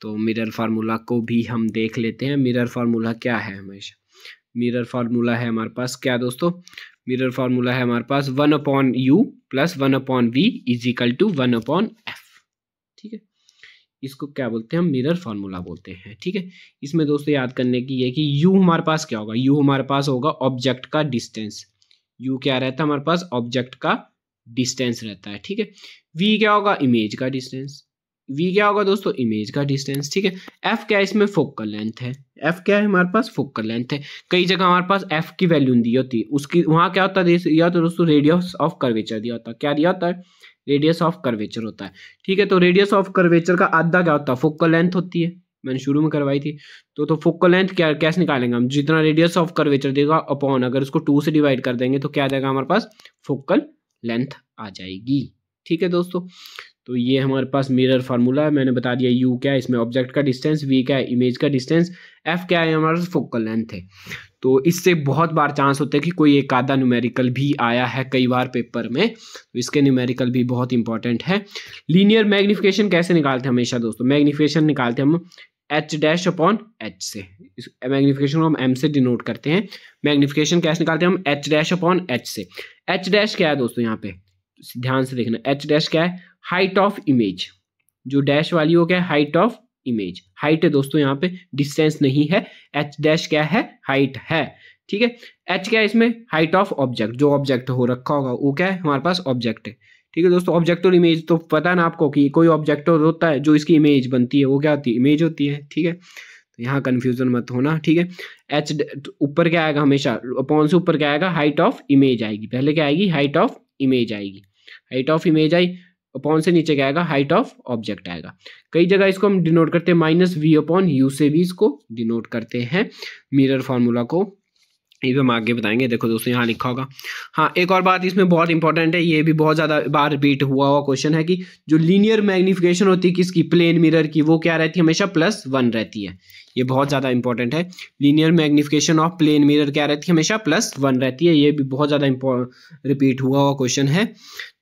तो मिरर फार्मूला को भी हम देख लेते हैं मिरर फार्मूला क्या है हमेशा मिरर फार्मूला है हमारे पास क्या दोस्तों मिरर फार्मूला है हमारे पास one upon you plus one upon V equal to one upon F ठीक है इसको क्या बोलते हैं हम मिरर फार्मूला बोलते हैं ठीक है इसमें दोस्तों याद करने की ये कि यू हमारे पास क्या होगा यू हमारे पास होगा ऑब्जेक्ट का डिस्टेंस यू क्या रहता है हमारे पास ऑब्जेक्ट का डिस्टेंस रहता है ठीक है वी क्या होगा इमेज का डिस्टेंस वी क्या होगा दोस्तों इमेज का डिस्टेंस ठीक है एफ क्या है इसमें फोकल लेंथ है एफ क्या है हमारे पास फोकल लेंथ है कई जगह हमारे पास एफ की वैल्यू दी होती है उसकी वहां क्या होता है या तो दोस्तों रेडियस ऑफ कर्वेचर दिया होता है क्या दिया होता है रेडियस ऑफ कर्वेचर होता है ठीक है तो रेडियस ऑफ कर्वेचर का आधा क्या होता है फोकल लेंथ होती है मैंने शुरू में करवाई थी तो तो फोकल लेंथ क्या कैसे निकालेंगे हम जितना रेडियस ऑफ कर्वेचर देगा अपॉन अगर उसको टू से डिवाइड कर देंगे तो क्या आ जाएगा हमारे पास फोकल लेंथ आ जाएगी ठीक है दोस्तों तो ये हमारे पास मिरर फार्मूला है मैंने बता दिया यू क्या है इसमें ऑब्जेक्ट का डिस्टेंस वी क्या है इमेज का डिस्टेंस एफ क्या है हमारा फोकल लेंथ है तो इससे बहुत बार चांस होते हैं कि कोई एक आधा न्यूमेरिकल भी आया है कई बार पेपर में तो इसके न्यूमेरिकल भी बहुत इंपॉर्टेंट है लीनियर मैग्निफिकेशन कैसे निकालते हैं हमेशा दोस्तों मैग्निफिकेशन निकालते हैं हम एच डैश अपॉन एच से मैग्निफिकेशन को हम एम से डिनोट करते हैं मैग्निफिकेशन कैसे निकालते हैं हम एच डैश अपॉन एच से एच डैश क्या है दोस्तों यहाँ पे ध्यान से देखना एच डैश क्या है हाइट ऑफ इमेज जो डैश वाली हो क्या है हाइट ऑफ इमेज हाइट है दोस्तों यहाँ पे डिस्टेंस नहीं है एच डैश क्या है हाइट है ठीक है एच क्या है इसमें हाइट ऑफ ऑब्जेक्ट जो ऑब्जेक्ट हो रखा होगा वो क्या है हमारे पास ऑब्जेक्ट है ठीक है दोस्तों ऑब्जेक्ट और इमेज तो पता ना आपको कि कोई ऑब्जेक्ट और होता है जो इसकी इमेज बनती है वो क्या होती है इमेज होती है ठीक है तो यहाँ कन्फ्यूजन मत होना ठीक है एच तो ऊपर क्या आएगा हमेशा अपॉन से ऊपर क्या आएगा हाइट ऑफ इमेज आएगी पहले क्या आएगी हाइट ऑफ इमेज आएगी हाइट ऑफ इमेज आई अपॉन से नीचे क्या आएगा हाइट ऑफ ऑब्जेक्ट आएगा कई जगह इसको हम डिनोट करते हैं माइनस वी अपॉन यू से भी इसको डिनोट करते हैं मिरर फार्मूला को ये भी हम आगे बताएंगे देखो दोस्तों यहाँ लिखा होगा हाँ एक और बात इसमें बहुत इंपॉर्टेंट है ये भी बहुत ज़्यादा बार रिपीट हुआ हुआ क्वेश्चन है कि जो लीनियर मैग्निफिकेशन होती है किसकी प्लेन मिरर की वो क्या रहती है हमेशा प्लस वन रहती है ये बहुत ज़्यादा इंपॉर्टेंट है linear magnification of plane mirror क्या रहती है हमेशा प्लस वन रहती है ये भी बहुत ज़्यादा रिपीट हुआ हुआ क्वेश्चन है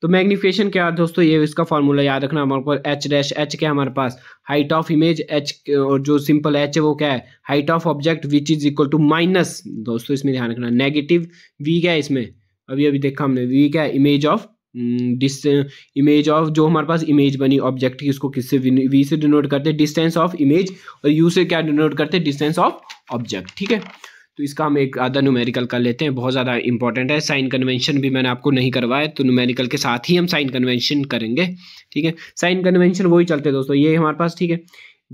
तो मैग्निफिकेशन क्या दोस्तों ये इसका फॉर्मूला याद रखना हमारे पास एच डैश एच क्या हमारे पास हाइट ऑफ इमेज एच और जो सिंपल एच है वो क्या है height of object which is equal to minus दोस्तों इसमें ध्यान रखना नेगेटिव वी क्या है इसमें अभी अभी देखा हमने वी क्या है image of this image of जो हमारे पास इमेज बनी ऑब्जेक्ट की उसको किससे वी से डिनोट करते हैं डिस्टेंस ऑफ इमेज और यू से क्या डिनोट करते हैं डिस्टेंस ऑफ ऑब्जेक्ट ठीक है तो इसका हम एक आधा न्यूमेरिकल कर लेते हैं बहुत ज़्यादा इंपॉर्टेंट है साइन कन्वेंशन भी मैंने आपको नहीं करवाया तो न्यूमेरिकल के साथ ही हम साइन कन्वेंशन करेंगे ठीक है साइन कन्वेंशन वही चलते दोस्तों ये हमारे पास ठीक है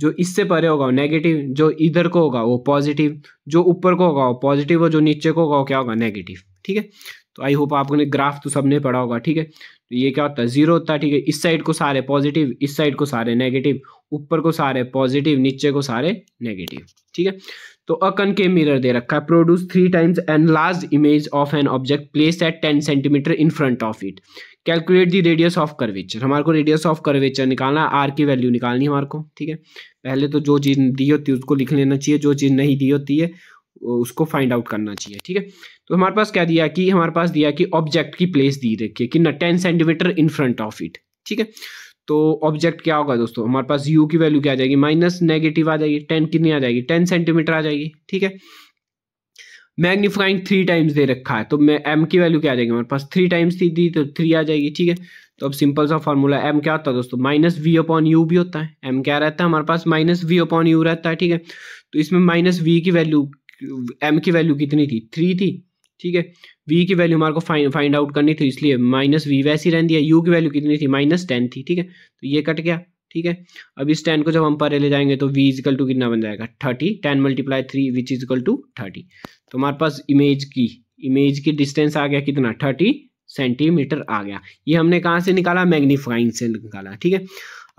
जो इससे परे होगा वो नेगेटिव जो इधर को होगा वो पॉजिटिव जो ऊपर को होगा वो पॉजिटिव और जो नीचे को होगा वो क्या होगा नेगेटिव ठीक है तो आई होप ने ग्राफ तो सबने पढ़ा होगा ठीक है तो ये क्या होता है जीरो होता है ठीक है इस साइड को सारे पॉजिटिव इस साइड को सारे नेगेटिव ऊपर को सारे पॉजिटिव नीचे को सारे नेगेटिव ठीक है तो अकन के मिरर दे रखा है produce three times an large image of an object place at ten centimetre in front of it calculate the radius of curvature हमारे को रेडियस ऑफ करवेचर निकालना आर की वैल्यू निकालनी हमारे को ठीक है पहले तो जो चीज़ दी होती है उसको लिख लेना चाहिए जो चीज़ नहीं दी होती है उसको फाइंड आउट करना चाहिए ठीक है तो हमारे पास क्या दिया कि हमारे पास दिया कि ऑब्जेक्ट की प्लेस दी रखी है कि ना ten centimetre in front of it ठीक है तो ऑब्जेक्ट क्या होगा दोस्तों हमारे पास यू की वैल्यू क्या आ जाएगी माइनस नेगेटिव आ जाएगी टेन कितनी आ जाएगी टेन सेंटीमीटर आ जाएगी ठीक है मैग्नीफाइंग थ्री टाइम्स दे रखा है तो मैं एम की वैल्यू क्या आ जाएगी हमारे पास थ्री टाइम्स थी दी तो थ्री आ जाएगी ठीक है तो अब सिंपल सा फॉर्मूला एम क्या होता है दोस्तों माइनस वी अपॉन यू भी होता है एम क्या रहता है हमारे पास माइनस वी अपॉन यू रहता है ठीक है तो इसमें माइनस वी की वैल्यू एम की वैल्यू कितनी थी थ्री थी ठीक है वी की वैल्यू हमारे को फाइंड फाइंड आउट करनी थी इसलिए माइनस वी वैसी रहती है यू की वैल्यू कितनी थी माइनस टेन थी ठीक है तो ये कट गया ठीक है अब इस टेन को जब हम परे ले जाएंगे तो वी इजिकल टू कितना बन जाएगा thirty ten multiply three which is equal to thirty तो हमारे पास इमेज की इमेज की डिस्टेंस आ गया कितना थर्टी सेंटीमीटर आ गया ये हमने कहाँ से निकाला मैग्नीफाइंग से निकाला ठीक है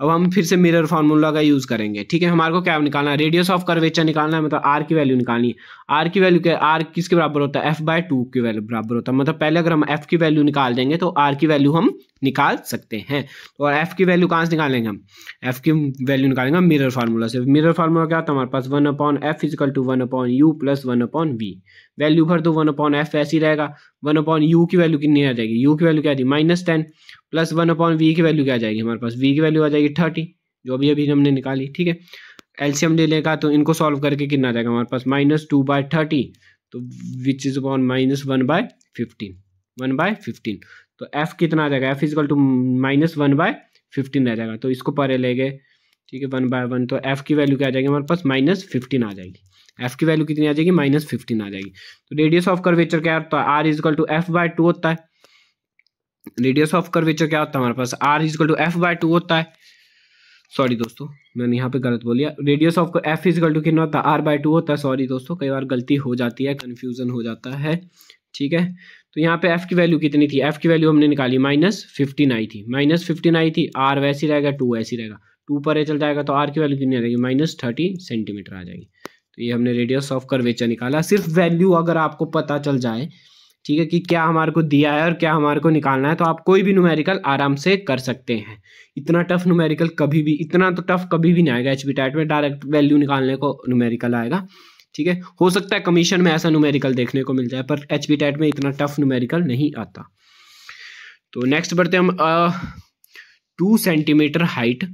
अब हम फिर से मिरर फार्मूला का यूज़ करेंगे ठीक है हमारे को क्या निकालना है रेडियस ऑफ कर्वेचर निकालना है मतलब आर की वैल्यू निकालनी है आर की वैल्यू क्या आर किसके बराबर होता है एफ बाय टू की वैल्यू बराबर होता है मतलब पहले अगर हम एफ की वैल्यू निकाल देंगे तो आर की वैल्यू हम निकाल सकते हैं और एफ की वैल्यू कहाँ से निकालेंगे हम एफ की वैल्यू निकालेंगे मिररर फार्मूला से मिरर फार्मूला क्या होता है हमारे पास one upon f is equal to one upon you plus one upon v value भर दो वन अपॉन एफ ऐसी रहेगा वन अपॉन यू की वैल्यू कितनी आ जाएगी यू की वैल्यू क्या आ minus ten plus one upon v की वैल्यू क्या आ जाएगी हमारे पास वी की वैल्यू आ जाएगी थर्टी जो अभी अभी हमने निकाली ठीक है एल्शियम ले लेगा तो इनको सॉल्व करके कितना आ जाएगा हमारे पास माइनस टू बाय थर्टी तो which is upon minus one by fifteen one by fifteen तो एफ कितना आ जाएगा f is equal to minus one by fifteen आ जाएगा तो इसको परे ले गए ठीक है वन बाय वन तो एफ की वैल्यू क्या आ जाएगी हमारे पास माइनस फिफ्टीन आ जाएगी एफ की वैल्यू कितनी आ जाएगी माइनस फिफ्टीन आ जाएगी तो रेडियस ऑफ कर्वेचर क्या तो होता है r is equal to f by two होता है रेडियस ऑफ कर्वेचर क्या होता है हमारे पास r is equal to f by two होता है सॉरी दोस्तों मैंने यहाँ पे गलत बोलिया radius of f is equal to कितना होता है आर बाई टू होता है सॉरी दोस्तों कई बार गलती हो जाती है कन्फ्यूजन हो जाता है ठीक है तो यहाँ पे एफ की वैल्यू कितनी थी एफ की वैल्यू हमने निकाली माइनस फिफ्टीन आई थी माइनस फिफ्टीन आई थी आर वैसी रहेगा टू वैसी रहेगा टू पर ए चल जाएगा तो आर की वैल्यू कितनी आ जाएगी माइनस थर्टी सेंटीमीटर आ जाएगी तो ये हमने रेडियस ऑफ कर्वेचर निकाला सिर्फ वैल्यू अगर आपको पता चल जाए ठीक है कि क्या हमारे को दिया है और क्या हमारे को निकालना है तो आप कोई भी न्यूमेरिकल आराम से कर सकते हैं इतना टफ न्यूमेरिकल कभी भी इतना तो टफ कभी भी नहीं आएगा एच टाइट में डायरेक्ट वैल्यू निकालने को न्यूमेरिकल आएगा ठीक है हो सकता है कमीशन में ऐसा न्यूमेरिकल देखने को मिल जाए पर एच टाइट में इतना टफ न्यूमेरिकल नहीं आता तो नेक्स्ट बढ़ते हम two centimetre height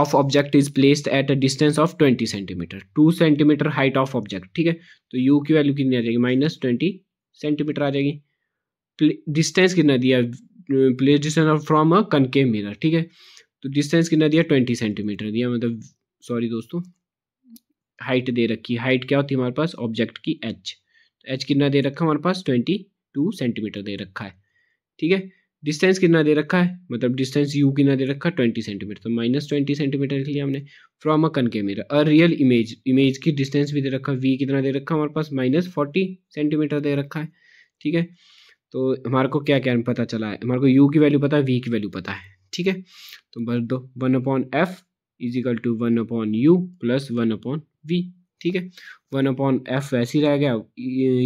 of object is placed at a distance of twenty centimetre two centimetre height of object ठीक है तो यू की वैल्यू कितनी आ जाएगी माइनस ट्वेंटी सेंटीमीटर आ जाएगी डिस्टेंस कितना दिया place distance from a concave mirror ठीक है तो डिस्टेंस कितना दिया ट्वेंटी सेंटीमीटर दिया मतलब सॉरी दोस्तों हाइट दे रखी हाइट क्या होती है हमारे पास ऑब्जेक्ट की एच तो एच कितना दे रखा है हमारे पास ट्वेंटी टू सेंटीमीटर दे रखा है ठीक है डिस्टेंस कितना दे रखा है मतलब डिस्टेंस यू कितना दे रखा है ट्वेंटी सेंटीमीटर तो माइनस ट्वेंटी सेंटीमीटर लिख लिया हमने from a concave mirror a real image image की डिस्टेंस भी दे रखा है वी कितना दे रखा है हमारे पास माइनस फोर्टी सेंटीमीटर दे रखा है ठीक है तो हमारे को क्या क्या पता चला है हमारे को यू की वैल्यू पता है वी की वैल्यू पता है ठीक है तो भर दो one upon f is equal to one upon you plus one upon v ठीक है वन अपॉन एफ वैसे ही रह गया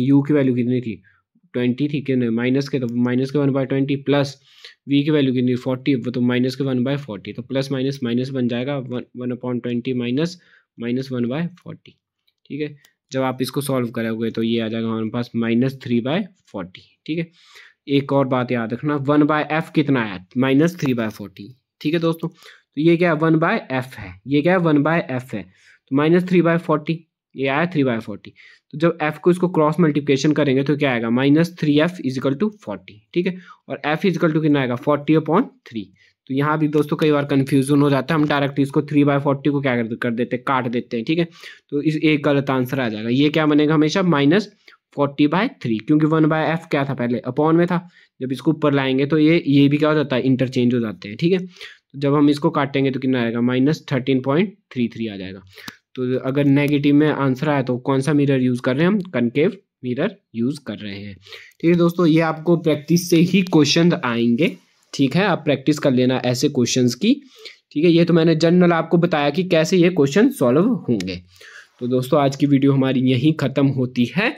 यू की वैल्यू कितनी थी ट्वेंटी थी कितने माइनस के तो माइनस के one by twenty plus v की वैल्यू कितनी फोर्टी वो तो माइनस के वन बाय फोर्टी तो प्लस माइनस माइनस बन जाएगा one one upon twenty minus minus one by forty ठीक है जब आप इसको सॉल्व करोगे तो ये आ जाएगा हमारे पास माइनस थ्री बाय फोर्टी ठीक है एक और बात याद रखना वन बाय एफ कितना आया माइनस थ्री बाय फोर्टी ठीक है दोस्तों तो ये क्या वन बाय एफ है ये क्या है वन बाय एफ है तो माइनस थ्री बाय फोर्टी ये आया थ्री बाय फोर्टी तो जब एफ को इसको क्रॉस मल्टीप्लिकेशन करेंगे तो क्या आएगा minus three f is equal to forty ठीक है और एफ इजिकल टू कितना आएगा फोर्टी अपॉन थ्री तो यहाँ भी दोस्तों कई बार कन्फ्यूजन हो जाता है हम डायरेक्ट इसको थ्री बाय फोर्टी को क्या कर देते हैं काट देते हैं ठीक है तो इस एक गलत आंसर आ जाएगा ये क्या बनेगा हमेशा माइनस फोर्टी बाय थ्री क्योंकि वन बाय एफ क्या था पहले अपॉन में था जब इसको ऊपर लाएंगे तो ये ये भी क्या हो जाता है इंटरचेंज हो जाते हैं ठीक है तो जब हम इसको काटेंगे तो कितना आएगा minus thirteen point three three आ जाएगा तो अगर नेगेटिव में आंसर आया तो कौन सा मिरर यूज़ कर रहे हैं हम कनकेव मिरर यूज़ कर रहे हैं ठीक है दोस्तों ये आपको प्रैक्टिस से ही क्वेश्चन आएंगे ठीक है आप प्रैक्टिस कर लेना ऐसे क्वेश्चन की ठीक है ये तो मैंने जनरल आपको बताया कि कैसे ये क्वेश्चन सॉल्व होंगे तो दोस्तों आज की वीडियो हमारी यहीं ख़त्म होती है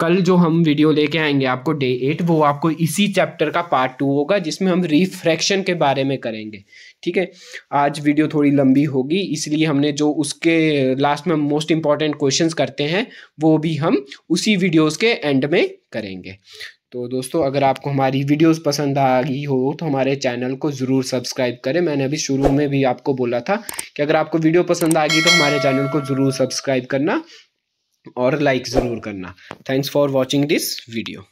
कल जो हम वीडियो लेके आएंगे आपको डे एट वो आपको इसी चैप्टर का पार्ट टू होगा जिसमें हम रिफ्रैक्शन के बारे में करेंगे ठीक है आज वीडियो थोड़ी लंबी होगी इसलिए हमने जो उसके लास्ट में मोस्ट इंपॉर्टेंट क्वेश्चंस करते हैं वो भी हम उसी वीडियोस के एंड में करेंगे तो दोस्तों अगर आपको हमारी वीडियोस पसंद आ गई हो तो हमारे चैनल को ज़रूर सब्सक्राइब करें मैंने अभी शुरू में भी आपको बोला था कि अगर आपको वीडियो पसंद आ गई तो हमारे चैनल को ज़रूर सब्सक्राइब करना और लाइक ज़रूर करना thanks for watching this video